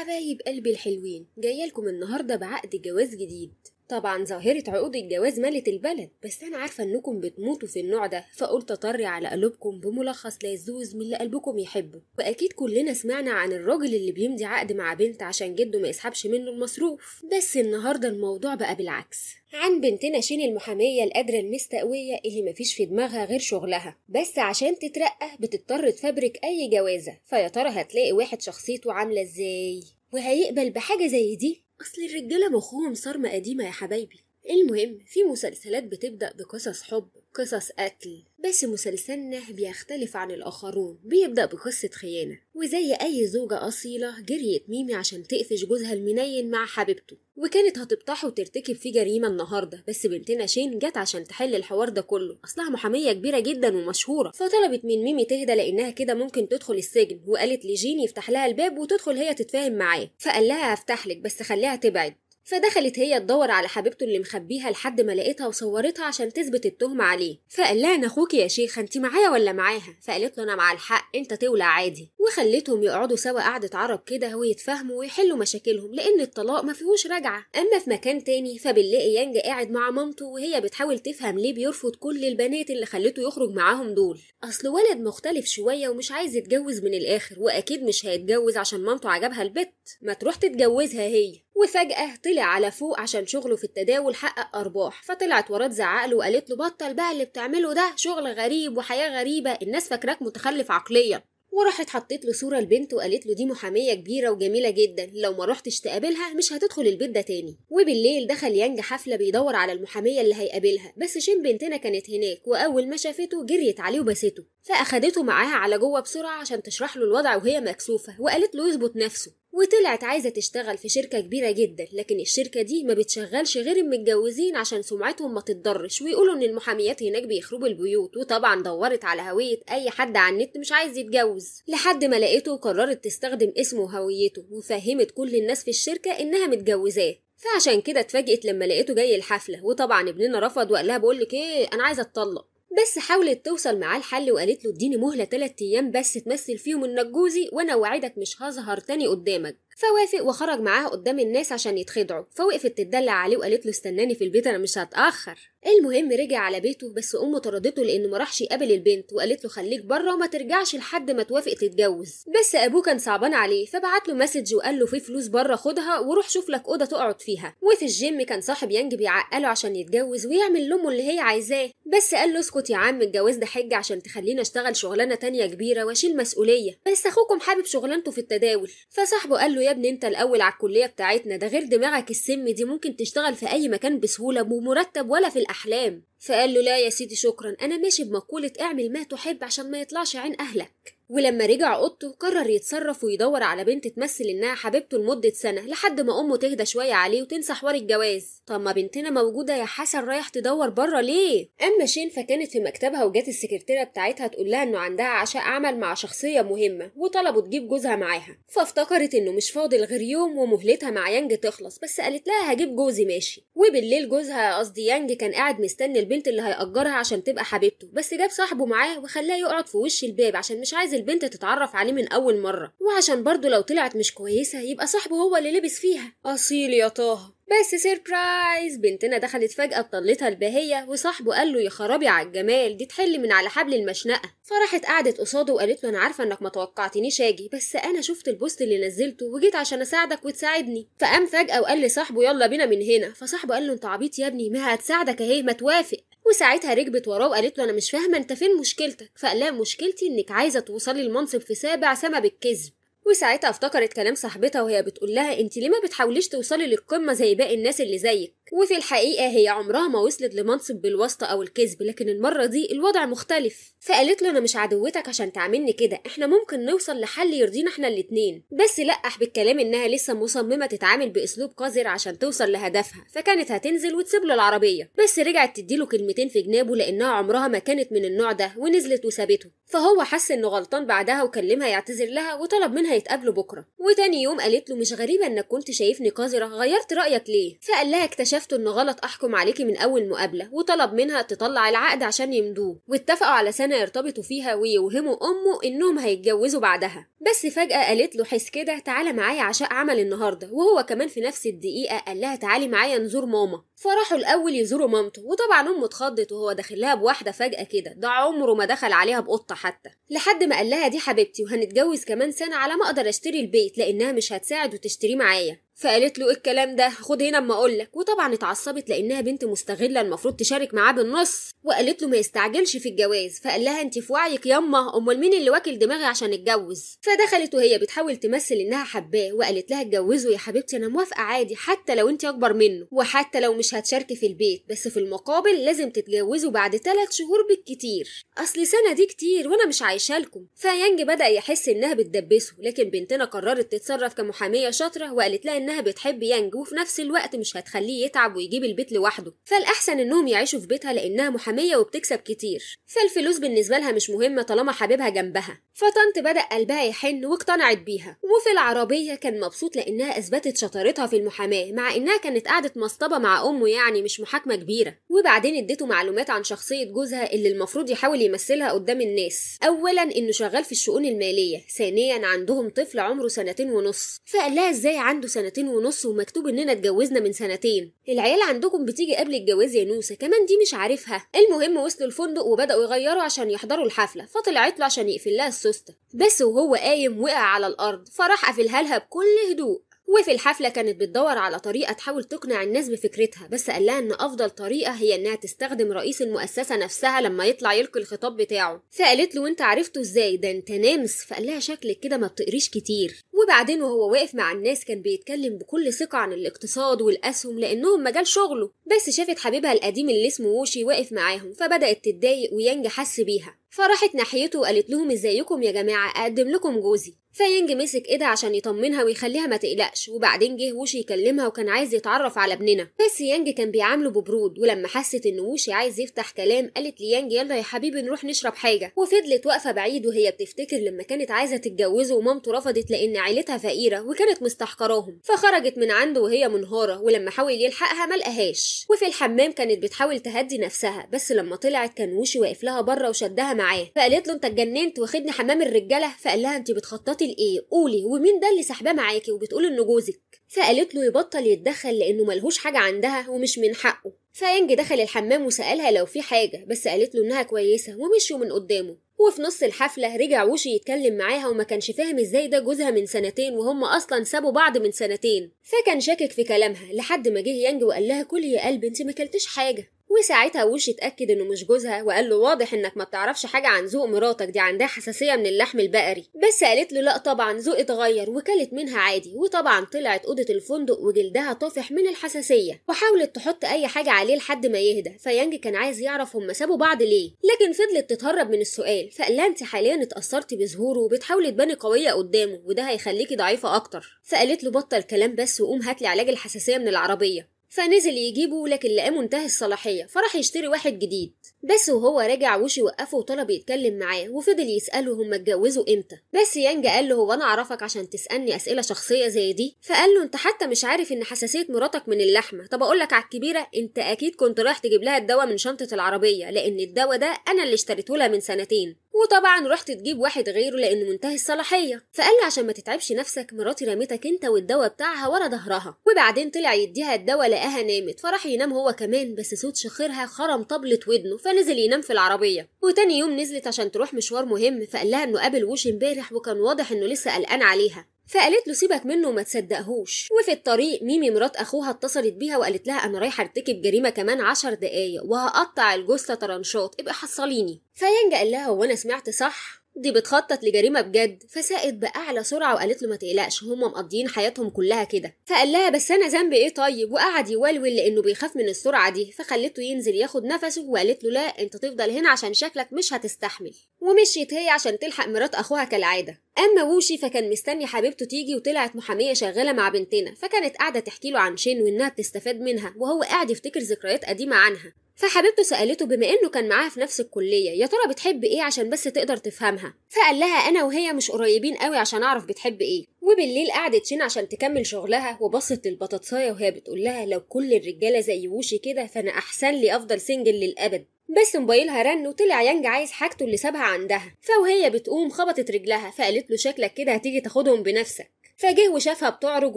حبايب قلبي الحلوين جايلكم النهاردة بعقد جواز جديد طبعا ظاهرة عقود الجواز ملت البلد بس أنا عارفة إنكم بتموتوا في النوع ده فقلت أطري على قلوبكم بملخص لزوز من اللي قلبكم يحبه وأكيد كلنا سمعنا عن الراجل اللي بيمضي عقد مع بنت عشان جده ما يسحبش منه المصروف بس النهاردة الموضوع بقى بالعكس عن بنتنا شين المحامية القادرة المستقوية اللي مفيش في دماغها غير شغلها بس عشان تترقى بتضطر تفبرك أي جوازة فيا ترى هتلاقي واحد شخصيته عاملة إزاي وهيقبل بحاجة زي دي اصل الرجاله مخهم صارمه قديمه يا حبايبي المهم في مسلسلات بتبدأ بقصص حب قصص قتل بس مسلسلنا بيختلف عن الآخرون بيبدأ بقصة خيانة وزي أي زوجة أصيلة جريت ميمي عشان تقفش جوزها المنين مع حبيبته وكانت هتبطحه وترتكب فيه جريمة النهاردة بس بنتنا شين جت عشان تحل الحوار ده كله أصلها محامية كبيرة جدا ومشهورة فطلبت من ميمي تهدى لأنها كده ممكن تدخل السجن وقالت لجين يفتح لها الباب وتدخل هي تتفاهم معاه فقال لها هفتحلك بس خليها تبعد فدخلت هي تدور على حبيبته اللي مخبيها لحد ما لقيتها وصورتها عشان تثبت التهمة عليه فقال لها انا اخوك يا شيخة انت معايا ولا معاها فقالت له انا مع الحق انت تولع عادي وخلتهم يقعدوا سوا قعدة عرب كده ويتفاهموا ويحلوا مشاكلهم لان الطلاق ما فيهوش رجعة اما في مكان تاني فبنلاقي يانجا قاعد مع مامته وهي بتحاول تفهم ليه بيرفض كل البنات اللي خلته يخرج معاهم دول اصل ولد مختلف شوية ومش عايز يتجوز من الاخر واكيد مش هيتجوز عشان مامته عجبها البت ما تروح تتجوزها هي وفجأة طلع على فوق عشان شغله في التداول حقق أرباح فطلعت وراه تزعقله وقالت له بطل بقى اللي بتعمله ده شغل غريب وحياة غريبة الناس فاكراك متخلف عقليا وراحت حطيت له صورة لبنت وقالت له دي محامية كبيرة وجميلة جدا لو ما روحتش تقابلها مش هتدخل البيت ده تاني وبالليل دخل يانج حفلة بيدور على المحامية اللي هيقابلها بس شين بنتنا كانت هناك وأول ما شافته جريت عليه وبسته فأخدته معاها على جوه بسرعة عشان تشرح له الوضع وهي مكسوفة وقالت له يظبط نفسه وطلعت عايزة تشتغل في شركة كبيرة جدا لكن الشركة دي ما بتشغلش غير المتجوزين عشان سمعتهم ما تتضرش ويقولوا ان المحاميات هناك بيخربوا البيوت وطبعا دورت على هوية اي حد على النت مش عايز يتجوز لحد ما لقيته وقررت تستخدم اسمه وهويته وفهمت كل الناس في الشركة انها متجوزاه فعشان كده اتفاجئت لما لقيته جاي الحفلة وطبعا ابننا رفض وقال لها بقولك ايه انا عايزة اتطلق بس حاولت توصل معاه الحل وقالت له اديني مهله تلات ايام بس تمثل فيهم انك جوزي وانا وعدك مش هظهر تاني قدامك فوافق وخرج معاها قدام الناس عشان يتخدعوا فوقفت تدلع عليه وقالت له استناني في البيت انا مش هتاخر المهم رجع على بيته بس امه طردته لانه ما راحش يقابل البنت وقالت له خليك بره وما ترجعش لحد ما توافق تتجوز بس ابوه كان صعبان عليه فبعت له مسج وقال له في فلوس بره خدها وروح شوف لك اوضه تقعد فيها وفي الجيم كان صاحب يانج بيعقله عشان يتجوز ويعمل لامه اللي هي عايزاه بس قال له اسكت يا عم الجواز ده حجه عشان تخليني اشتغل شغلانه تانية كبيره واشيل مسؤوليه بس اخوكم حابب شغلانته في التداول فصاحبه قال له يا ابني انت الاول على الكليه بتاعتنا ده غير دماغك السم دي ممكن تشتغل في اي مكان بسهوله بمرتب ولا في الاحلام فقال له لا يا سيدي شكرا انا ماشي بمقوله اعمل ما تحب عشان ما يطلعش عين اهلك ولما رجع اوضته قرر يتصرف ويدور على بنت تمثل انها حبيبته لمده سنه لحد ما امه تهدى شويه عليه وتنسى حوار الجواز طب ما بنتنا موجوده يا حسن رايح تدور بره ليه اما شين فكانت في مكتبها وجات السكرتيره بتاعتها تقول لها انه عندها عشاء عمل مع شخصيه مهمه وطلبوا تجيب جوزها معاها فافتكرت انه مش فاضل غير يوم ومهلتها مع يانج تخلص بس قالت لها هجيب جوزي ماشي وبالليل جوزها قصدي يانج كان قاعد مستني البنت اللي هيأجرها عشان تبقى حبيبته بس جاب صاحبه معاه وخلاه يقعد في وش الباب عشان مش عايز البنت تتعرف عليه من أول مرة وعشان برضه لو طلعت مش كويسة يبقى صاحبه هو اللي لبس فيها أصيل يا طه بس سيربرايز بنتنا دخلت فجأة بطلتها البهية وصاحبه قال له يا خرابي على الجمال دي تحل من على حبل المشنقة فراحت قعدت قصاده وقالت له أنا عارفة إنك ما توقعتنيش آجي بس أنا شفت البوست اللي نزلته وجيت عشان أساعدك وتساعدني فقام فجأة وقال لصاحبه يلا بينا من هنا فصاحبه قال له أنت عبيط يا ابني ما هتساعدك أهي ما توافق وساعتها ركبت وراه وقالت له انا مش فاهمه انت فين مشكلتك فقال لها مشكلتي انك عايزه توصلي لمنصب في سابع سما بالكذب وساعتها افتكرت كلام صاحبتها وهي بتقول لها انت ليه ما بتحاوليش توصلي للقمه زي باقي الناس اللي زيك وفي الحقيقة هي عمرها ما وصلت لمنصب بالواسطة أو الكذب لكن المرة دي الوضع مختلف فقالت له أنا مش عدوتك عشان تعملني كده احنا ممكن نوصل لحل يرضينا احنا الاتنين بس لقح بالكلام إنها لسه مصممة تتعامل بأسلوب قذر عشان توصل لهدفها فكانت هتنزل وتسيب له العربية بس رجعت تديله كلمتين في جنابه لأنها عمرها ما كانت من النوع ده ونزلت وسابته فهو حس إنه غلطان بعدها وكلمها يعتذر لها وطلب منها يتقابلوا بكرة وتاني يوم قالت له مش غريبة إنك كنت شايفني قذرة غيرت رأيك ليه فقال لها اكتشفت اكتشفته انه غلط احكم عليكي من اول مقابله وطلب منها تطلع العقد عشان يمدوه واتفقوا على سنه يرتبطوا فيها ويوهموا امه انهم هيتجوزوا بعدها بس فجاه قالت له حس كده تعالى معايا عشاء عمل النهارده وهو كمان في نفس الدقيقه قال لها تعالي معايا نزور ماما فراحوا الاول يزوروا مامته وطبعا امه اتخضت وهو داخل لها بواحده فجاه كده ده عمره ما دخل عليها بقطه حتى لحد ما قال لها دي حبيبتي وهنتجوز كمان سنه على ما اقدر اشتري البيت لانها مش هتساعد وتشتريه معايا فقالت له إيه الكلام ده خد هنا اما اقول لك وطبعا اتعصبت لانها بنت مستغله المفروض تشارك معاه بالنص وقالت له ما يستعجلش في الجواز فقال لها انت في وعيك ياما امال مين اللي واكل دماغي عشان اتجوز فدخلت وهي بتحاول تمثل انها حباه وقالت لها اتجوزوا يا حبيبتي انا موافقه عادي حتى لو انت اكبر منه وحتى لو مش هتشاركي في البيت بس في المقابل لازم تتجوزوا بعد ثلاث شهور بالكتير اصل سنه دي كتير وانا مش عايشه لكم فيانج بدا يحس انها بتدبسه لكن بنتنا قررت تتصرف كمحاميه شاطره وقالت لها إنها بتحب يانج وفي نفس الوقت مش هتخليه يتعب ويجيب البيت لوحده فالأحسن إنهم يعيشوا في بيتها لأنها محامية وبتكسب كتير فالفلوس بالنسبة لها مش مهمة طالما حبيبها جنبها فطنط بدأ قلبها يحن واقتنعت بيها وفي العربية كان مبسوط لأنها أثبتت شطارتها في المحاماة مع إنها كانت قاعدة مصطبة مع أمه يعني مش محاكمة كبيرة وبعدين اديته معلومات عن شخصية جوزها اللي المفروض يحاول يمثلها قدام الناس أولا إنه شغال في الشؤون المالية ثانيا عندهم طفل عمره سنتين ونص فقال لها إزاي عنده سنتين ونص ومكتوب إننا اتجوزنا من سنتين العيال عندكم بتيجي قبل الجواز يا نوسة كمان دي مش عارفها المهم وصلوا الفندق وبدأوا يغيروا عشان يحضروا الحفلة فطلعت له عشان يقفل لها سوسته بس وهو قايم وقع على الأرض فراح قافلها بكل هدوء وفي الحفلة كانت بتدور على طريقة تحاول تقنع الناس بفكرتها بس قالها إن أفضل طريقة هي إنها تستخدم رئيس المؤسسة نفسها لما يطلع يلقي الخطاب بتاعه فقالت له أنت عرفته إزاي ده أنت نامس فقال لها شكلك كده ما بتقريش كتير وبعدين وهو واقف مع الناس كان بيتكلم بكل ثقة عن الاقتصاد والأسهم لأنهم مجال شغله بس شافت حبيبها القديم اللي اسمه ووشي واقف معاهم فبدأت تتضايق ويانج حس بيها فراحت ناحيته وقالت لهم ازيكم يا جماعة أقدم لكم جوزي فيانج مسك ايدها عشان يطمنها ويخليها ما تقلقش وبعدين جه ووشي يكلمها وكان عايز يتعرف على ابننا بس يانج كان بيعامله ببرود ولما حست ان ووشي عايز يفتح كلام قالت ليانج يلا يا حبيبي نروح نشرب حاجة وفضلت واقفة بعيد وهي بتفتكر لما كانت عايزة تتجوزه ومامته رفضت لأن عيلتها فقيرة وكانت مستحقراهم فخرجت من عنده وهي منهارة ولما حاول يلحقها ملقاهاش وفي الحمام كانت بتحاول تهدي نفسها بس لما طلعت كان وشي واقف لها بره وشدها معاه فقالت له انت اتجننت واخدني حمام الرجالة فقال لها انت بتخططي لايه قولي ومين ده اللي سحباه معاكي وبتقول انه جوزك فقالت له يبطل يتدخل لانه ملهوش حاجة عندها ومش من حقه فينج دخل الحمام وسألها لو في حاجة بس قالت له إنها كويسة ومشيوا من قدامه وفي نص الحفلة رجع وشي يتكلم معاها وما كانش فاهم ازاي ده جوزها من سنتين وهم اصلا سابوا بعض من سنتين فكان شاكك في كلامها لحد ما جه يانج وقال لها كلي يا قلبي انت ما كلتش حاجة وساعتها وش اتأكد إنه مش جوزها وقال له واضح إنك ما بتعرفش حاجة عن ذوق مراتك دي عندها حساسية من اللحم البقري بس قالت له لأ طبعا ذوقي اتغير وكلت منها عادي وطبعا طلعت أوضة الفندق وجلدها طافح من الحساسية وحاولت تحط أي حاجة عليه لحد ما يهدى فيانج كان عايز يعرف هما سابوا بعض ليه لكن فضلت تتهرب من السؤال فقال لها أنت حاليا اتأثرتي بظهوره وبتحاولي تباني قوية قدامه وده هيخليكي ضعيفة أكتر فقالت له بطل كلام بس وقوم هاتلي علاج الحساسية من العربية فنزل يجيبه لكن لقاه منتهي الصلاحية فراح يشتري واحد جديد بس وهو راجع وشي وقفه وطلب يتكلم معاه وفضل يسأله هما اتجوزوا امتى بس يانج قال له هو انا اعرفك عشان تسألني اسئلة شخصية زي دي فقال له انت حتى مش عارف ان حساسية مراتك من اللحمة طب اقول لك على الكبيرة انت اكيد كنت رايح تجيب لها الدواء من شنطة العربية لان الدواء ده انا اللي اشتريته لها من سنتين وطبعا رحت تجيب واحد غيره لانه منتهي الصلاحيه فقال لي عشان ما تتعبش نفسك مراتي رميتك انت والدواء بتاعها ورا ظهرها وبعدين طلع يديها الدواء لقاها نامت فراح ينام هو كمان بس صوت شخيرها خرم طبلة ودنه فنزل ينام في العربيه وتاني يوم نزلت عشان تروح مشوار مهم فقال لها انه قابل وش امبارح وكان واضح انه لسه قلقان عليها فقالت له سيبك منه وما تصدقهوش وفي الطريق ميمي مرات اخوها اتصلت بيها وقالت لها انا رايحه ارتكب جريمه كمان عشر دقايق وهقطع الجثه طرنشات ابقى حصليني فينجا قال لها هو انا سمعت صح دي بتخطط لجريمه بجد فسقت باعلى سرعه وقالت له ما تقلقش هم مقضيين حياتهم كلها كده فقال لها بس انا ذنبي ايه طيب وقعد يولول لانه بيخاف من السرعه دي فخلته ينزل ياخد نفسه وقالت له لا انت تفضل هنا عشان شكلك مش هتستحمل ومشيت هي عشان تلحق مرات اخوها كالعاده اما ووشي فكان مستني حبيبته تيجي وطلعت محاميه شغاله مع بنتنا فكانت قاعده تحكي له عن شين وانها بتستفاد منها وهو قاعد يفتكر ذكريات قديمه عنها فحبيبته سألته بما إنه كان معاها في نفس الكلية يا ترى بتحب إيه عشان بس تقدر تفهمها فقال لها أنا وهي مش قريبين قوي عشان أعرف بتحب إيه وبالليل قعدت شين عشان تكمل شغلها وبصت للبطاطساية وهي بتقول لها لو كل الرجالة زي وشي كده فأنا أحسن لي أفضل سنجل للأبد بس موبايلها رن وطلع يانج عايز حاجته اللي سابها عندها فوهي بتقوم خبطت رجلها فقالت له شكلك كده هتيجي تاخدهم بنفسك فجه وشافها بتعرج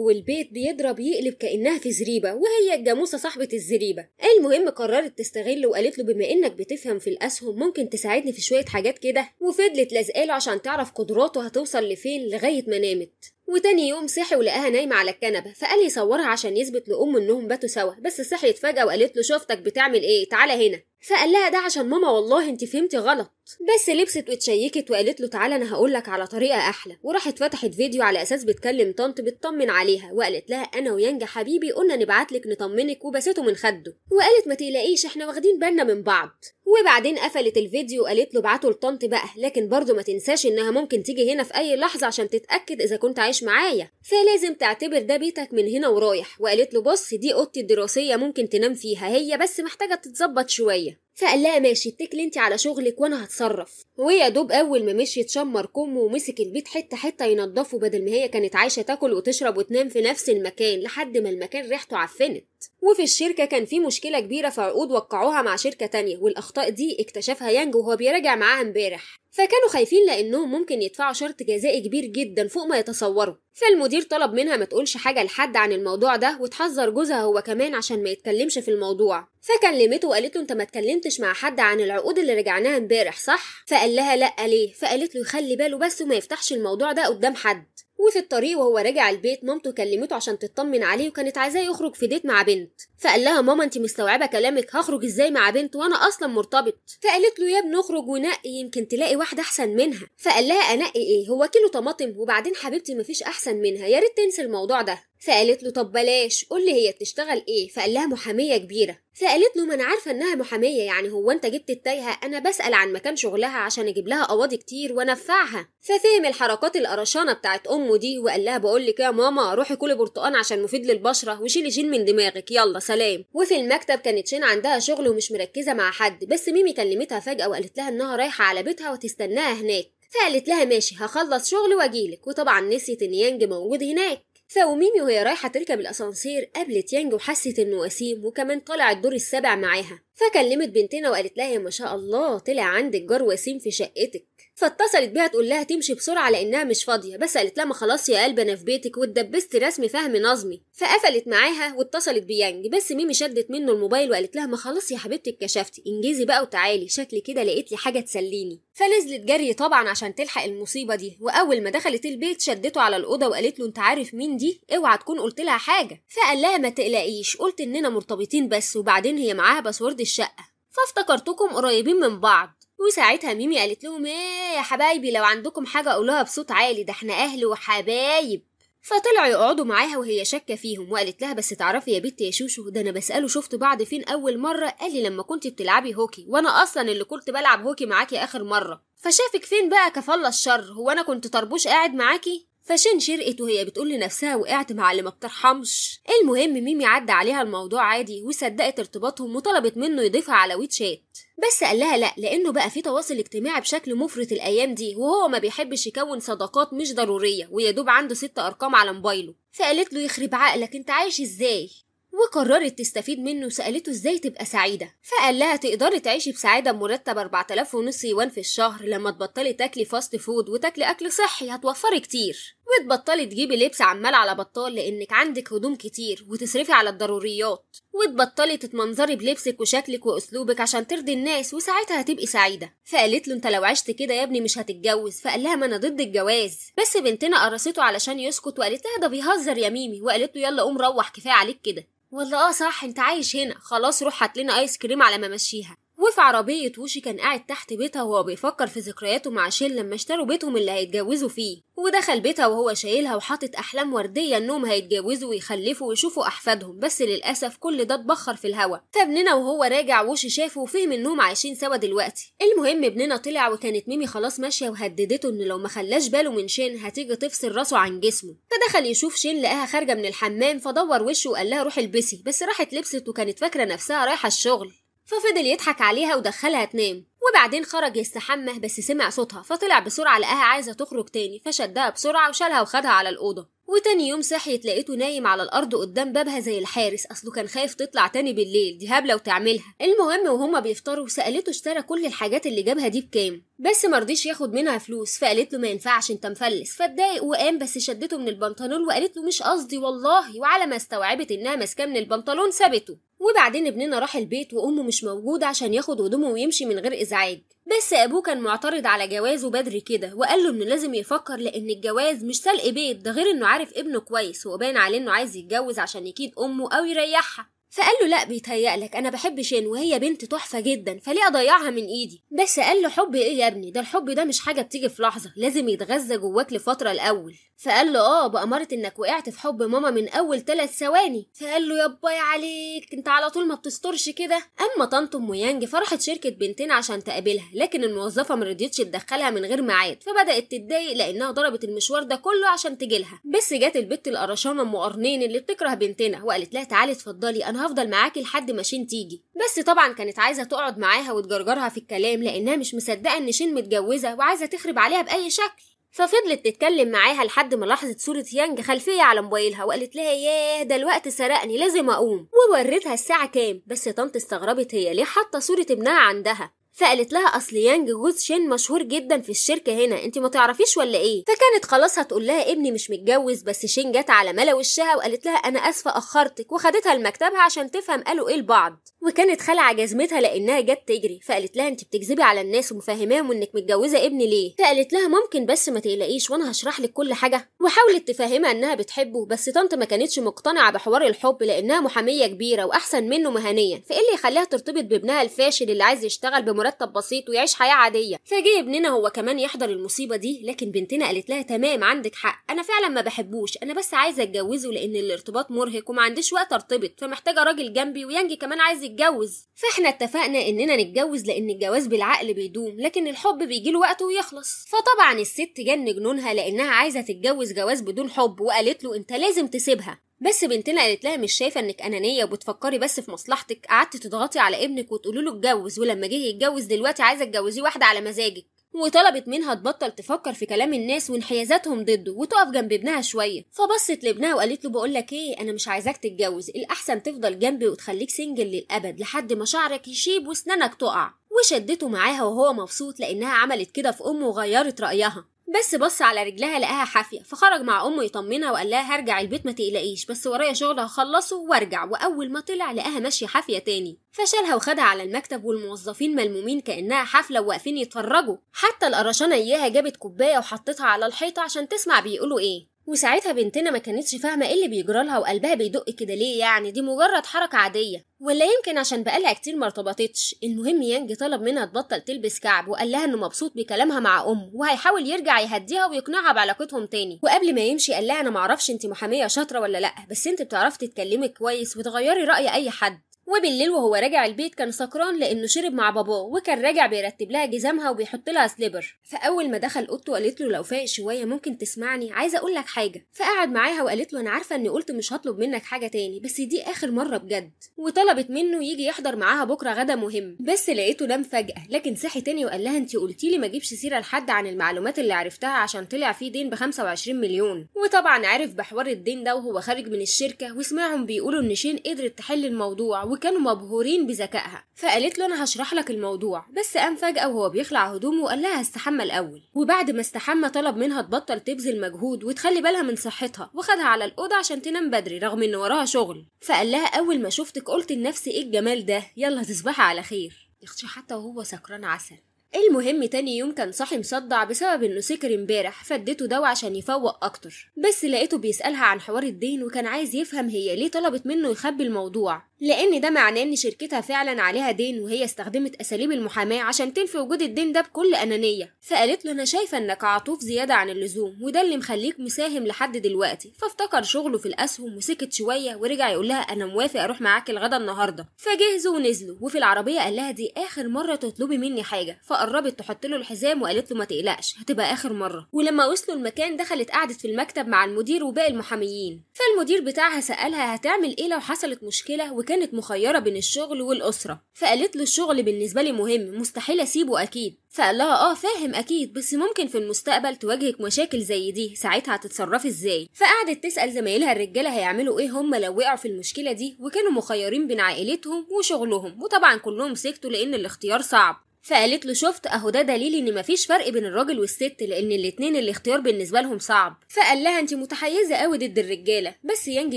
والبيت بيضرب يقلب كأنها في زريبة وهي الجاموسة صاحبة الزريبة المهم قررت تستغله وقالت له بما إنك بتفهم في الأسهم ممكن تساعدني في شوية حاجات كده وفضلت لازقاله عشان تعرف قدراته هتوصل لفين لغاية ما نامت وتاني يوم صحي ولقاها نايمة على الكنبة فقال يصورها عشان يثبت لأمه إنهم باتوا سوا بس صحيت فجأة وقالت له شفتك بتعمل إيه تعالى هنا فقال لها ده عشان ماما والله انت فهمتي غلط بس لبست واتشيكت وقالت له تعالى انا هقولك على طريقه احلى وراحت فتحت فيديو على اساس بتكلم طنط بتطمن عليها وقالت لها انا ويانجا حبيبي قلنا نبعتلك نطمنك وبسيته من خده وقالت ما تقلقيش احنا واخدين بالنا من بعض وبعدين قفلت الفيديو وقالت له ابعته لطنط بقى لكن برضه ما تنساش انها ممكن تيجي هنا في اي لحظه عشان تتاكد اذا كنت عايش معايا فلازم تعتبر ده بيتك من هنا ورايح وقالت له بص دي اوضتي الدراسيه ممكن تنام فيها هي بس محتاجه تتظبط شويه فقال لها ماشي اتكلي انت على شغلك وانا هتصرف ويا دوب اول ما مشي اتشمر كمه ومسك البيت حته حته ينضفه بدل ما هي كانت عايشه تاكل وتشرب وتنام في نفس المكان لحد ما المكان ريحته عفنت وفي الشركه كان في مشكله كبيره في عقود وقعوها مع شركه تانية والاخطاء دي اكتشفها يانج وهو بيراجع معاها امبارح فكانوا خايفين لأنهم ممكن يدفعوا شرط جزائي كبير جدا فوق ما يتصوروا فالمدير طلب منها ما تقولش حاجة لحد عن الموضوع ده وتحذر جوزها هو كمان عشان ما يتكلمش في الموضوع فكلمته وقالت له انت ما اتكلمتش مع حد عن العقود اللي رجعناها امبارح صح فقال لها لا ليه فقالت له يخلي باله بس وما يفتحش الموضوع ده قدام حد وفي الطريق وهو راجع البيت مامته كلمته عشان تطمن عليه وكانت عايزاه يخرج في ديت مع بنت فقال لها ماما انت مستوعبه كلامك هخرج ازاي مع بنت وانا اصلا مرتبط فقالت له يا ابني اخرج ونقي يمكن تلاقي واحده احسن منها فقال لها انقي ايه هو كيلو طماطم وبعدين حبيبتي مفيش احسن منها يا ريت تنسي الموضوع ده فقالت له طب بلاش قول لي هي بتشتغل ايه فقال لها محاميه كبيره فقالت له ما انا عارفه انها محاميه يعني هو انت جبت التايهه انا بسال عن مكان شغلها عشان اجيب لها قواضي كتير وانفعها ففهم الحركات القرشانه بتاعت امه دي وقال لها بقول لك يا ماما روحي كلي برتقان عشان مفيد للبشره وشيلي جين من دماغك يلا سلام وفي المكتب كانت شين عندها شغل ومش مركزه مع حد بس ميمي كلمتها فجاه وقالت لها انها رايحه على بيتها وتستناها هناك فقالت لها ماشي هخلص شغل واجيلك وطبعا نسيت ان يانج موجود هناك فوميمي وهي رايحة تركب الأسانسير قابلت يانج وحست إنه وسيم وكمان طلع الدور السابع معاها فكلمت بنتنا وقالت لها ما شاء الله طلع عندك جار وسيم في شقتك فاتصلت بيها تقول لها تمشي بسرعه لانها مش فاضيه بس قالت لها ما خلاص يا قلب انا في بيتك واتدبست رسم فهم نظمي فقفلت معاها واتصلت بيانج بس ميمي شدت منه الموبايل وقالت لها ما خلاص يا حبيبتي اتكشفتي انجزي بقى وتعالي شكلي كده لقيت لي حاجه تسليني فنزلت جري طبعا عشان تلحق المصيبه دي واول ما دخلت البيت شدته على الاوضه وقالت له انت عارف مين دي اوعى تكون قلت لها حاجه فقال لها ما تقلقيش قلت اننا مرتبطين بس وبعدين هي معاها باسورد الشقه فافتكرتكم قريبين من بعض وساعتها ميمي قالت لهم ايه يا حبايبي لو عندكم حاجة قولوها بصوت عالي ده احنا اهل وحبايب فطلعوا يقعدوا معاها وهي شاكة فيهم وقالت لها بس تعرفي يا بنت يا شوشو ده أنا بسأله شفت بعض فين أول مرة قال لي لما كنت بتلعبي هوكي وأنا أصلا اللي كنت بلعب هوكي معاكي آخر مرة فشافك فين بقى كفل الشر هو أنا كنت طربوش قاعد معاكي فشين شرقت وهي بتقول لنفسها وقعت مع اللي ما بترحمش المهم ميمي عدى عليها الموضوع عادي وصدقت ارتباطهم وطلبت منه يضيفها على ويتشات بس قال لها لا لانه بقى في تواصل اجتماعي بشكل مفرط الايام دي وهو ما بيحبش يكون صداقات مش ضروريه ويدوب عنده ست ارقام على موبايله فقالت له يخرب عقلك انت عايش ازاي وقررت تستفيد منه وسألته ازاي تبقى سعيدة فقال لها تقدري تعيشي بسعادة بمرتب 4000 ونص يوان في الشهر لما تبطلي تاكلي فاست فود وتاكلي أكل صحي هتوفري كتير وتبطلي تجيبي لبس عمال على بطال لانك عندك هدوم كتير وتصرفي على الضروريات وتبطلي تتمنظري بلبسك وشكلك واسلوبك عشان ترضي الناس وساعتها هتبقي سعيده فقالت له انت لو عشت كده يا ابني مش هتتجوز فقال لها ما انا ضد الجواز بس بنتنا قرصته علشان يسكت وقالت لها ده بيهزر يا ميمي وقالت له يلا قوم روح كفايه عليك كده ولا اه صح انت عايش هنا خلاص روح هات لنا ايس كريم على ما مشيها وفي عربية وشي كان قاعد تحت بيتها وهو بيفكر في ذكرياته مع شيل لما اشتروا بيتهم اللي هيتجوزوا فيه ودخل بيتها وهو شايلها وحاطط أحلام وردية إنهم هيتجوزوا ويخلفوا ويشوفوا أحفادهم بس للأسف كل ده اتبخر في الهوا فابننا وهو راجع وشي شافه وفهم إنهم عايشين سوا دلوقتي المهم ابننا طلع وكانت ميمي خلاص ماشية وهددته إن لو ما خلاش باله من شين هتيجي تفصل راسه عن جسمه فدخل يشوف شين لقاها خارجة من الحمام فدور وشه وقال لها روحي البسي بس راحت لبست وكانت فاكرة نفسها رايحة الشغل ففضل يضحك عليها ودخلها تنام وبعدين خرج يستحمى بس سمع صوتها فطلع بسرعة لقاها عايزة تخرج تاني فشدها بسرعة وشالها وخدها على الأوضة وتاني يوم صحيت لقيته نايم على الأرض قدام بابها زي الحارس أصله كان خايف تطلع تاني بالليل دي هبلة وتعملها المهم وهما بيفطروا سألته اشترى كل الحاجات اللي جابها دي بكام بس مرضيش ياخد منها فلوس فقالت له ما ينفعش انت مفلس فاتضايق وقام بس شدته من البنطلون وقالت له مش قصدي والله وعلى ما استوعبت انها ماسكاه من البنطلون سابته وبعدين ابننا راح البيت وامه مش موجوده عشان ياخد هدومه ويمشي من غير ازعاج بس ابوه كان معترض على جوازه بدري كده وقال له انه لازم يفكر لان الجواز مش سلق بيت ده غير انه عارف ابنه كويس وباين عليه انه عايز يتجوز عشان يكيد امه او يريحها فقال له لا بيتهيألك انا بحب شين وهي بنت تحفه جدا فليه اضيعها من ايدي بس قال له حب ايه يا ابني ده الحب ده مش حاجه بتيجي في لحظه لازم يتغذى جواك لفتره الاول فقال له اه بأمارة انك وقعت في حب ماما من اول ثلاث ثواني فقال له يابا يا عليك انت على طول ما بتسترش كده اما طنط ام يانج فرحت شركة بنتين عشان تقابلها لكن الموظفة رضيتش تدخلها من غير ميعاد فبدأت تتضايق لانها ضربت المشوار ده كله عشان تجيلها بس جت البت القرشانة ام قرنين اللي بتكره بنتنا وقالت لها تعالي اتفضلي انا هفضل معاكي لحد ما شين تيجي بس طبعا كانت عايزة تقعد معاها وتجرجرها في الكلام لانها مش مصدقة ان شين متجوزة وعايزة تخرب عليها بأي شكل ففضلت تتكلم معاها لحد ما لاحظت صورة يانج خلفية على موبايلها وقالت لها ياه ده الوقت سرقني لازم أقوم وورتها الساعة كام بس طنط استغربت هي ليه حاطة صورة ابنها عندها فقالت لها اصل يانج جوز شين مشهور جدا في الشركه هنا انت ما تعرفيش ولا ايه فكانت خلاص هتقول لها ابني مش متجوز بس شين جت على ملا وشها وقالت لها انا اسفه اخرتك وخدتها لمكتبها عشان تفهم قالوا ايه لبعض وكانت خلع جزمتها لانها جت تجري فقالت لها انت بتكذبي على الناس ومفهماهم انك متجوزه ابني ليه فقالت لها ممكن بس ما تقلقيش وانا هشرح لك كل حاجه وحاولت تفهمها انها بتحبه بس طنط ما كانتش مقتنعه بحوار الحب لانها محاميه كبيره واحسن منه مهنيا فايه اللي يخليها ترتبط بابنها الفاشل اللي عايز يشتغل بمرتب مرتب بسيط ويعيش حياه عاديه فجه ابننا هو كمان يحضر المصيبه دي لكن بنتنا قالت لها تمام عندك حق انا فعلا ما بحبوش انا بس عايزه اتجوزه لان الارتباط مرهق وما عنديش وقت ارتبط فمحتاجه راجل جنبي ويانجي كمان عايز يتجوز فاحنا اتفقنا اننا نتجوز لان الجواز بالعقل بيدوم لكن الحب بيجي له وقته ويخلص فطبعا الست جن جنونها لانها عايزه تتجوز جواز بدون حب وقالت له انت لازم تسيبها بس بنتنا قالت لها مش شايفه انك انانيه وبتفكري بس في مصلحتك قعدت تضغطي على ابنك وتقولي له اتجوز ولما جه يتجوز دلوقتي عايزه تجوزيه واحده على مزاجك وطلبت منها تبطل تفكر في كلام الناس وانحيازاتهم ضده وتقف جنب ابنها شويه فبصت لابنها وقالت له بقول لك ايه انا مش عايزاك تتجوز الاحسن تفضل جنبي وتخليك سنجل للابد لحد ما شعرك يشيب واسنانك تقع وشدته معاها وهو مبسوط لانها عملت كده في امه وغيرت رايها بس بص على رجلها لقاها حافية فخرج مع أمه يطمنها وقال لها هرجع البيت ما تقلقيش بس ورايا شغل هخلصه وارجع وأول ما طلع لقاها ماشية حافية تاني فشالها وخدها على المكتب والموظفين ملمومين كأنها حفلة وواقفين يتفرجوا حتى القرشانة إياها جابت كوباية وحطتها على الحيطة عشان تسمع بيقولوا إيه وساعتها بنتنا ما كانتش فاهمه ايه اللي بيجرالها وقلبها بيدق كده ليه يعني دي مجرد حركه عاديه ولا يمكن عشان بقالها كتير ما ارتبطتش المهم يانج طلب منها تبطل تلبس كعب وقال لها انه مبسوط بكلامها مع امه وهيحاول يرجع يهديها ويقنعها بعلاقتهم تاني وقبل ما يمشي قال لها انا معرفش انت محاميه شاطره ولا لا بس انت بتعرفي تتكلمي كويس وتغيري راي اي حد وبالليل وهو راجع البيت كان سكران لانه شرب مع باباه وكان راجع بيرتب لها جزامها وبيحط لها سليبر فاول ما دخل اوضته قالت له لو فايق شويه ممكن تسمعني عايزه اقول لك حاجه فقعد معاها وقالت له انا عارفه اني قلت مش هطلب منك حاجه تاني بس دي اخر مره بجد وطلبت منه يجي يحضر معاها بكره غدا مهم بس لقيته نام فجاه لكن صحي تاني وقال لها انت قلتي لي ما اجيبش سيره لحد عن المعلومات اللي عرفتها عشان طلع فيه دين ب 25 مليون وطبعا عرف بحوار الدين ده وهو خارج من الشركه وسمعهم بيقولوا ان شين قدرت تحل الموضوع كانوا مبهورين بذكائها فقالت له انا هشرح لك الموضوع بس قام فجاه وهو بيخلع هدومه وقال لها استحمى الاول وبعد ما استحمى طلب منها تبطل تبذل مجهود وتخلي بالها من صحتها وخدها على الاوضه عشان تنام بدري رغم ان وراها شغل فقال لها اول ما شفتك قلت لنفسي ايه الجمال ده يلا تصبحي على خير يا اختي حتى وهو سكران عسل المهم تاني يوم كان صاحي مصدع بسبب انه سكر امبارح فاديته دواء عشان يفوق اكتر بس لقيته بيسالها عن حوار الدين وكان عايز يفهم هي ليه طلبت منه يخبي الموضوع لأن ده معناه إن شركتها فعلا عليها دين وهي استخدمت أساليب المحاماة عشان تنفي وجود الدين ده بكل أنانية فقالت له أنا شايفة إنك عطوف زيادة عن اللزوم وده اللي مخليك مساهم لحد دلوقتي فافتكر شغله في الأسهم وسكت شوية ورجع يقول لها أنا موافق أروح معاك الغدا النهاردة فجهزوا ونزلوا وفي العربية قال لها دي آخر مرة تطلبي مني حاجة فقربت تحط له الحزام وقالت له ما تقلقش هتبقى آخر مرة ولما وصلوا المكان دخلت قعدت في المكتب مع المدير وباقي المحاميين فالمدير بتاعها سألها هتعمل إيه لو حصلت مشكلة كانت مخيرة بين الشغل والأسرة فقالت له الشغل بالنسبة لي مهم مستحيل أسيبه أكيد فقال لها اه فاهم اكيد بس ممكن في المستقبل تواجهك مشاكل زي دي ساعتها هتتصرفي ازاي فقعدت تسال زمايلها الرجاله هيعملوا ايه هم لو وقعوا في المشكله دي وكانوا مخيرين بين عائلتهم وشغلهم وطبعا كلهم سكتوا لان الاختيار صعب فقالت له شفت اهو ده دليل ان مفيش فرق بين الراجل والست لان الاتنين الاختيار بالنسبه لهم صعب فقال لها انت متحيزه قوي ضد الرجاله بس يانج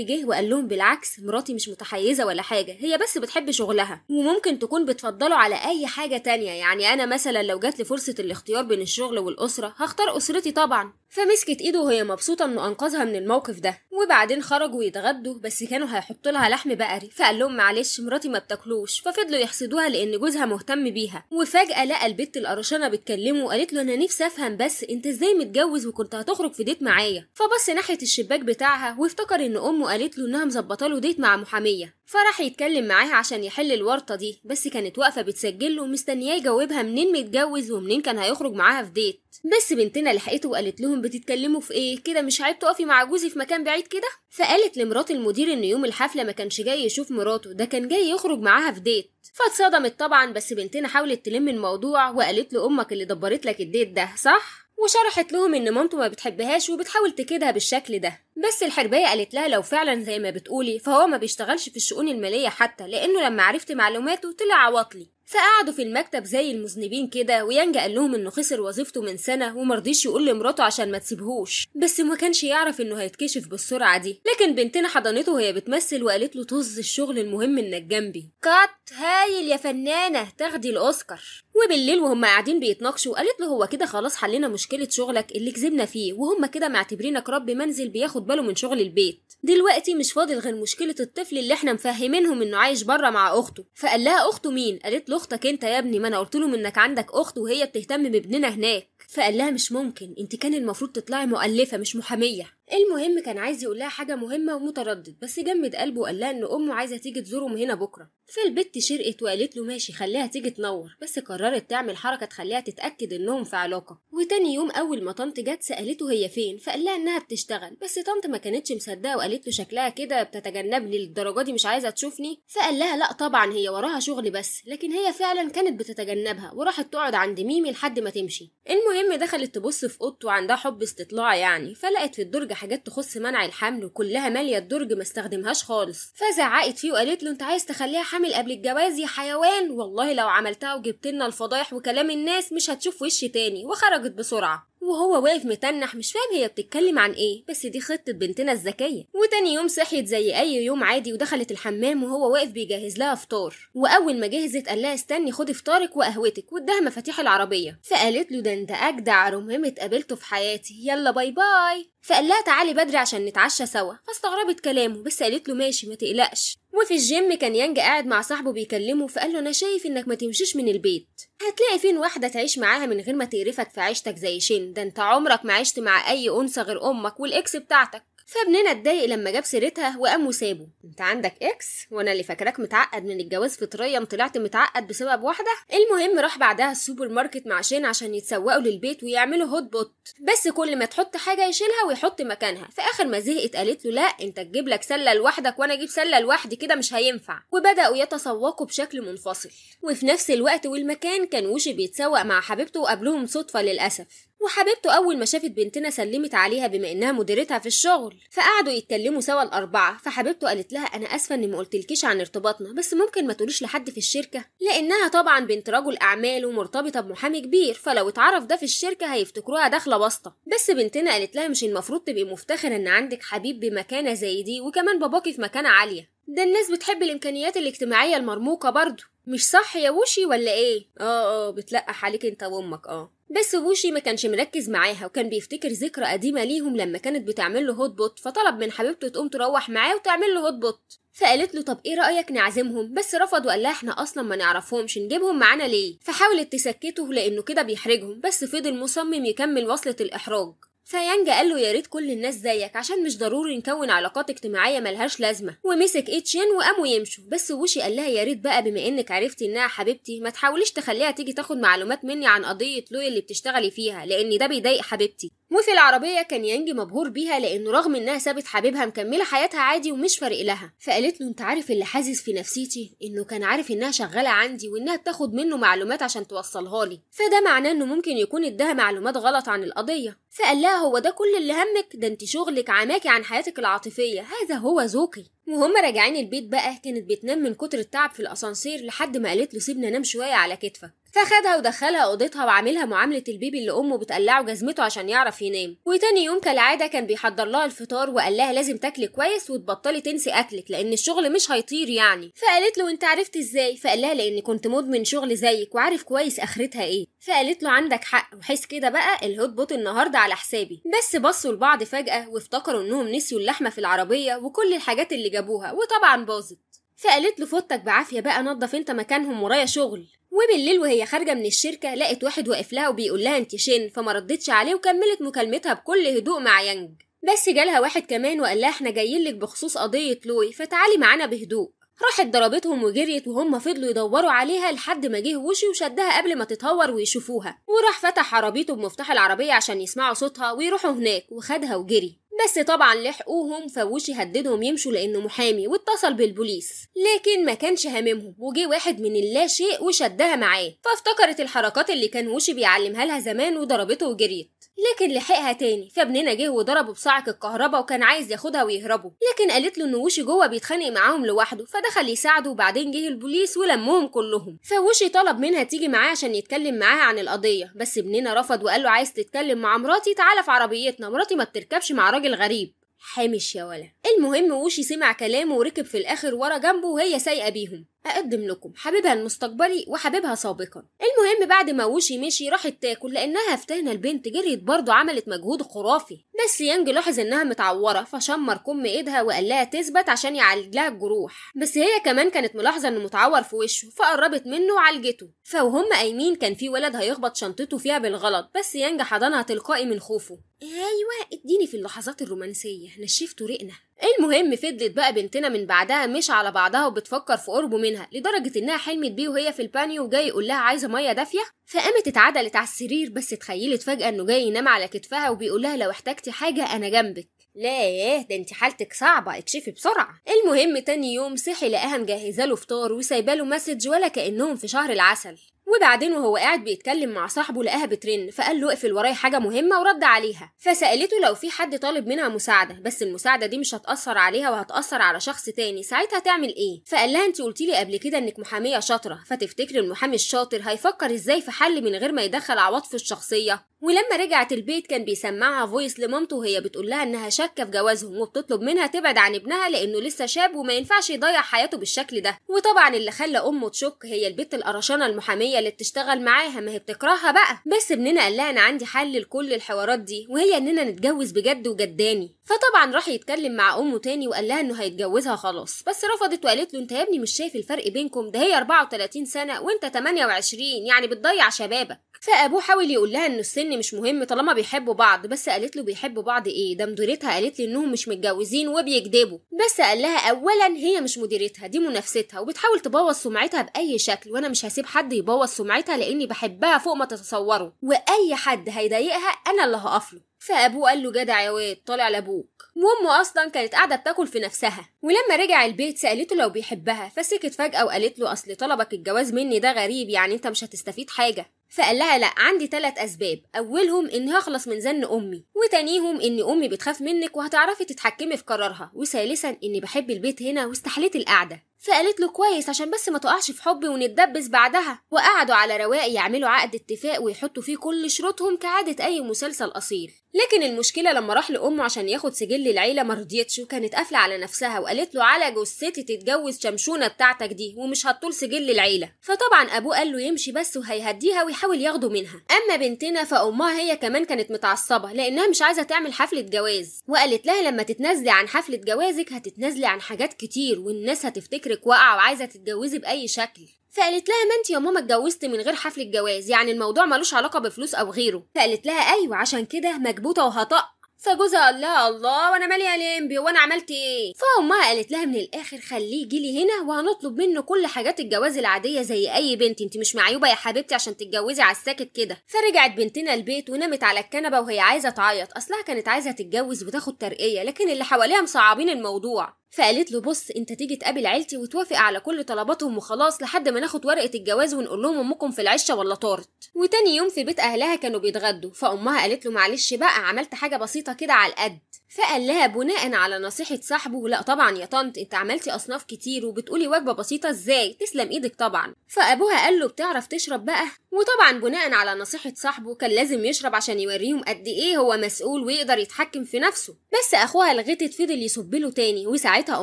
جه وقال لهم بالعكس مراتي مش متحيزه ولا حاجه هي بس بتحب شغلها وممكن تكون بتفضله على اي حاجه تانية يعني انا مثلا لو جات لي فرصه الاختيار بين الشغل والاسره هختار اسرتي طبعا فمسكت ايده وهي مبسوطه انه انقذها من الموقف ده وبعدين خرجوا يتغدوا بس كانوا هيحطوا لها لحم بقري فقال لهم معلش مراتي ما بتاكلوش ففضلوا يحسدوها لان جوزها مهتم بيها وفجاه لقى البت القرشانه بتكلمه وقالت له انا نفسي افهم بس انت ازاي متجوز وكنت هتخرج في ديت معايا فبص ناحيه الشباك بتاعها وافتكر ان امه قالت له انها مظبطه له ديت مع محاميه فراح يتكلم معاها عشان يحل الورطة دي بس كانت واقفة بتسجله ومستنياه يجاوبها منين متجوز ومنين كان هيخرج معاها في ديت بس بنتنا لحقته وقالت لهم بتتكلموا في ايه كده مش عيب تقفي مع جوزي في مكان بعيد كده فقالت لمرات المدير ان يوم الحفلة ما كانش جاي يشوف مراته ده كان جاي يخرج معاها في ديت فاتصدمت طبعا بس بنتنا حاولت تلم الموضوع وقالت له امك اللي دبرت لك الديت ده صح وشرحت لهم ان مامته ما بتحبهاش وبتحاول تكيدها بالشكل ده بس الحربية قالت لها لو فعلا زي ما بتقولي فهو ما بيشتغلش في الشؤون المالية حتى لانه لما عرفت معلوماته طلع عواطلي فقعدوا في المكتب زي المذنبين كده ويانجا قال لهم انه خسر وظيفته من سنه ومرضيش يقول لمراته عشان ما تسيبهوش بس ما كانش يعرف انه هيتكشف بالسرعه دي لكن بنتنا حضنته وهي بتمثل وقالت له طز الشغل المهم انك جنبي كات هايل يا فنانه تاخدي الاوسكار وبالليل وهم قاعدين بيتناقشوا قالت له هو كده خلاص حلينا مشكله شغلك اللي كذبنا فيه وهم كده معتبرينك رب منزل بياخد باله من شغل البيت دلوقتي مش فاضل غير مشكله الطفل اللي احنا مفهمينهم انه عايش بره مع اخته فقال لها اخته مين قالت له لاختك انت يا ابني ما انا قلت لهم انك عندك اخت وهي بتهتم بابننا هناك فقال لها مش ممكن انت كان المفروض تطلعي مؤلفه مش محاميه المهم كان عايز يقولها حاجة مهمة ومتردد بس جمد قلبه وقال لها إن أمه عايزة تيجي تزورهم هنا بكرة فالبت شرقت وقالت له ماشي خليها تيجي تنور بس قررت تعمل حركة تخليها تتأكد إنهم في علاقة وتاني يوم أول ما طنط جت سألته هي فين فقال لها إنها بتشتغل بس طنط ما كانتش مصدقة وقالت له شكلها كده بتتجنبني للدرجة دي مش عايزة تشوفني فقال لها لأ طبعا هي وراها شغل بس لكن هي فعلا كانت بتتجنبها وراحت تقعد عند ميمي لحد ما تمشي المهم دخلت تبص في أوضته وعندها حب استطلاع يعني فلقت في الدرج حاجات تخص منع الحمل وكلها ماليه الدرج ما استخدمهاش خالص فزعقت فيه وقالت له انت عايز تخليها حامل قبل الجواز يا حيوان والله لو عملتها وجبت لنا الفضايح وكلام الناس مش هتشوف وش تاني وخرجت بسرعه وهو واقف متنح مش فاهم هي بتتكلم عن ايه بس دي خطة بنتنا الذكية وتاني يوم صحيت زي اي يوم عادي ودخلت الحمام وهو واقف بيجهز لها فطار واول ما جهزت قال لها استني خدي فطارك وقهوتك واداها مفاتيح العربية فقالت له ده انت اجدع رمام قابلته في حياتي يلا باي باي فقال لها تعالي بدري عشان نتعشى سوا فاستغربت كلامه بس قالت له ماشي ما تقلقش وفي الجيم كان يانج قاعد مع صاحبه بيكلمه فقال له انا شايف انك ما تمشيش من البيت هتلاقي فين واحده تعيش معاها من غير ما تقرفك في عيشتك زي شين ده انت عمرك ما عشت مع اي انثى غير امك والاكس بتاعتك فابننا اتضايق لما جاب سيرتها وقام وسابه انت عندك اكس وانا اللي فاكراك متعقد من الجواز فطريا طلعت متعقد بسبب واحده المهم راح بعدها السوبر ماركت مع شين عشان يتسوقوا للبيت ويعملوا هوت بوت بس كل ما تحط حاجه يشيلها ويحط مكانها في اخر ما زهقت قالت له لا انت تجيب لك سله لوحدك وانا اجيب سله لوحدي كده مش هينفع وبداوا يتسوقوا بشكل منفصل وفي نفس الوقت والمكان كان وشي بيتسوق مع حبيبته وقابلهم صدفه للاسف وحبيبته أول ما شافت بنتنا سلمت عليها بما إنها مديرتها في الشغل فقعدوا يتكلموا سوا الأربعة فحبيبته قالت لها أنا آسفة إني ما قلتلكيش عن ارتباطنا بس ممكن ما تقوليش لحد في الشركة لأنها طبعا بنت رجل أعمال ومرتبطة بمحامي كبير فلو اتعرف ده في الشركة هيفتكروها داخلة بسطة بس بنتنا قالت لها مش المفروض تبقي مفتخرة إن عندك حبيب بمكانة زي دي وكمان باباكي في مكانة عالية ده الناس بتحب الإمكانيات الاجتماعية المرموقة برضه مش صح يا وشي ولا ايه اه اه بتلقح عليك انت وامك اه بس بوشي ما كانش مركز معاها وكان بيفتكر ذكرى قديمه ليهم لما كانت بتعمل له هوت بوت فطلب من حبيبته تقوم تروح معاه وتعمل له هوت بوت فقالت له طب ايه رايك نعزمهم بس رفض وقال لها احنا اصلا ما نعرفهمش نجيبهم معانا ليه فحاولت تسكته لانه كده بيحرجهم بس فضل مصمم يكمل وصله الاحراج سايانج قال له يا ريت كل الناس زيك عشان مش ضروري نكون علاقات اجتماعيه ملهاش لازمه ومسك ايتشين وقاموا يمشوا بس ووشي قال لها يا ريت بقى بما انك عرفتي انها حبيبتي ما تحاوليش تخليها تيجي تاخد معلومات مني عن قضيه لوي اللي بتشتغلي فيها لان ده بيضايق حبيبتي موسي العربية كان يانجي مبهور بيها لأنه رغم إنها سابت حبيبها مكملة حياتها عادي ومش فارق لها فقالت له أنت عارف اللي حاسس في نفسيتي إنه كان عارف إنها شغالة عندي وإنها بتاخد منه معلومات عشان توصلها لي فده معناه إنه ممكن يكون إداها معلومات غلط عن القضية فقال لها هو ده كل اللي همك ده أنت شغلك عماكي عن حياتك العاطفية هذا هو ذوقي وهما راجعين البيت بقى كانت بتنام من كتر التعب في الاسانسير لحد ما قالت له سيبنا نام شويه على كتفك فخدها ودخلها اوضتها وعاملها معامله البيبي اللي امه بتقلعه جزمته عشان يعرف ينام وتاني يوم كالعاده كان بيحضر لها الفطار وقال لها لازم تاكلي كويس وتبطلي تنسي اكلك لان الشغل مش هيطير يعني فقالت له انت عرفت ازاي فقال لها لان كنت مدمن شغل زيك وعارف كويس اخرتها ايه فقالت له عندك حق وحس كده بقى الهوت بوت النهارده على حسابي بس بصوا لبعض فجاه وافتكروا انهم نسيوا اللحمه في العربيه وكل الحاجات اللي جابوها وطبعا باظت فقالت له فوتك بعافيه بقى نضف انت مكانهم ورايا شغل وبالليل وهي خارجه من الشركه لقت واحد واقف لها وبيقول لها انت شين فما ردتش عليه وكملت مكالمتها بكل هدوء مع يانج بس جالها واحد كمان وقال لها احنا جايين لك بخصوص قضيه لوي فتعالي معانا بهدوء راحت ضربتهم وجريت وهم فضلوا يدوروا عليها لحد ما جه وشي وشدها قبل ما تتهور ويشوفوها وراح فتح عربيته بمفتاح العربيه عشان يسمعوا صوتها ويروحوا هناك وخدها وجري بس طبعا لحقوهم فوش يهددهم يمشوا لانه محامي واتصل بالبوليس لكن ما كانش هاممهم وجه واحد من اللا شيء وشدها معاه فافتكرت الحركات اللي كان وشي بيعلمها لها زمان وضربته وجريت لكن لحقها تاني فابننا جه وضربه بصاعق الكهرباء وكان عايز ياخدها ويهربوا لكن قالت له ان وشي جوه بيتخانق معاهم لوحده فدخل يساعده وبعدين جه البوليس ولمهم كلهم فوشي طلب منها تيجي معاه عشان يتكلم معاها عن القضية بس ابننا رفض وقال له عايز تتكلم مع مراتي تعالى في عربيتنا مراتي ما بتركبش مع راجل غريب حامش يا ولا المهم وشي سمع كلامه وركب في الاخر ورا جنبه وهي سايقه بيهم أقدم لكم حبيبها المستقبلي وحبيبها سابقا المهم بعد ما وشي مشي راحت تاكل لأنها فتانة البنت جريت برضه عملت مجهود خرافي بس يانج لاحظ إنها متعورة فشمر كم إيدها وقال لها تثبت عشان يعالج لها الجروح بس هي كمان كانت ملاحظة إنه متعور في وشه فقربت منه وعالجته فوهم قايمين كان في ولد هيخبط شنطته فيها بالغلط بس يانج حضنها تلقائي من خوفه أيوة اديني في اللحظات الرومانسية نشفت طريقنا المهم فضلت بقى بنتنا من بعدها مش على بعضها وبتفكر في قربه منها لدرجة انها حلمت بيه وهي في البانيو وجاي يقول لها عايزة مية دافية فقامت اتعدلت على السرير بس اتخيلت فجأة انه جاي ينام على كتفها وبيقول لها لو احتجتي حاجة انا جنبك لا ياه ده انت حالتك صعبة اكشفي بسرعة المهم تاني يوم صحي لقاها مجهزة له فطار وسايبه له مسج ولا كأنهم في شهر العسل وبعدين وهو قاعد بيتكلم مع صاحبه لقاها بترن فقال له اقفل ورايا حاجه مهمه ورد عليها فسالته لو في حد طالب منها مساعده بس المساعده دي مش هتاثر عليها وهتاثر على شخص تاني ساعتها تعمل ايه فقال لها انت قلتي لي قبل كده انك محاميه شاطره فتفتكري المحامي الشاطر هيفكر ازاي في حل من غير ما يدخل عواطفه الشخصيه ولما رجعت البيت كان بيسمعها فويس لمامته وهي بتقول لها انها شاكه في جوازهم وبتطلب منها تبعد عن ابنها لانه لسه شاب وما ينفعش يضيع حياته بالشكل ده وطبعا اللي خلى امه تشك هي البت القرشانه المحاميه اللي بتشتغل معاها ما هي بتكرهها بقى بس ابننا قال لها انا عندي حل لكل الحوارات دي وهي اننا نتجوز بجد وجداني فطبعا راح يتكلم مع امه تاني وقال لها انه هيتجوزها خلاص بس رفضت وقالت له انت يا ابني مش شايف الفرق بينكم ده هي 34 سنه وانت 28 يعني بتضيع شبابك فابوه حاول يقول لها ان السن مش مهم طالما بيحبوا بعض بس قالت له بيحبوا بعض ايه ده مديرتها قالت لي انهم مش متجوزين وبيكذبوا بس قال لها اولا هي مش مديرتها دي منافستها وبتحاول تبوظ سمعتها باي شكل وانا مش هسيب حد يبوظ سمعتها لاني بحبها فوق ما تتصوروا واي حد هيضايقها انا اللي هقفله فأبوه قال له جدع يا واد طالع لأبوك وأمه أصلا كانت قاعدة بتاكل في نفسها ولما رجع البيت سألته لو بيحبها فسكت فجأة وقالت له أصل طلبك الجواز مني ده غريب يعني أنت مش هتستفيد حاجة فقال لها لا عندي ثلاث أسباب أولهم إني هخلص من زن أمي وتانيهم إن أمي بتخاف منك وهتعرفي تتحكمي في قرارها وثالثا إني بحب البيت هنا واستحليت القعدة فقالت له كويس عشان بس ما تقعش في حبي ونتدبس بعدها وقعدوا على رواق يعملوا عقد اتفاق ويحطوا فيه كل شروطهم كعادة أي مسلسل أصيل لكن المشكلة لما راح لأمه عشان ياخد سجل العيلة مرضيتش وكانت قافلة على نفسها وقالت له على جثتي تتجوز شمشونة بتاعتك دي ومش هتطول سجل العيلة فطبعا أبوه قال له يمشي بس وهيهديها ويحاول ياخده منها أما بنتنا فأمها هي كمان كانت متعصبة لأنها مش عايزة تعمل حفلة جواز وقالت لها لما تتنازلي عن حفلة جوازك هتتنازلي عن حاجات كتير والناس هتفتكر عمرك واقعه وعايزه تتجوزي باي شكل فقالت لها ما انت يا ماما اتجوزت من غير حفل الجواز يعني الموضوع ملوش علاقه بفلوس او غيره فقالت لها ايوه عشان كده مكبوته وهطق فجوزها قال لها الله وانا مالي يا لمبي وانا عملت ايه فامها قالت لها من الاخر خليه يجي لي هنا وهنطلب منه كل حاجات الجواز العاديه زي اي بنت انت مش معيوبه يا حبيبتي عشان تتجوزي على الساكت كده فرجعت بنتنا البيت ونامت على الكنبه وهي عايزه تعيط اصلها كانت عايزه تتجوز وتاخد ترقيه لكن اللي حواليها مصعبين الموضوع فقالت له بص انت تيجي تقابل عيلتي وتوافق على كل طلباتهم وخلاص لحد ما ناخد ورقه الجواز ونقول لهم امكم في العشه ولا طارت وتاني يوم في بيت اهلها كانوا بيتغدوا فامها قالت له معلش بقى عملت حاجه بسيطه كده على القد فقال لها بناء على نصيحة صاحبه لا طبعا يا طنط انت عملتي أصناف كتير وبتقولي وجبة بسيطة ازاي تسلم ايدك طبعا فأبوها قال له بتعرف تشرب بقى وطبعا بناء على نصيحة صاحبه كان لازم يشرب عشان يوريهم قد ايه هو مسؤول ويقدر يتحكم في نفسه بس أخوها لغتت فضل يصب له تاني وساعتها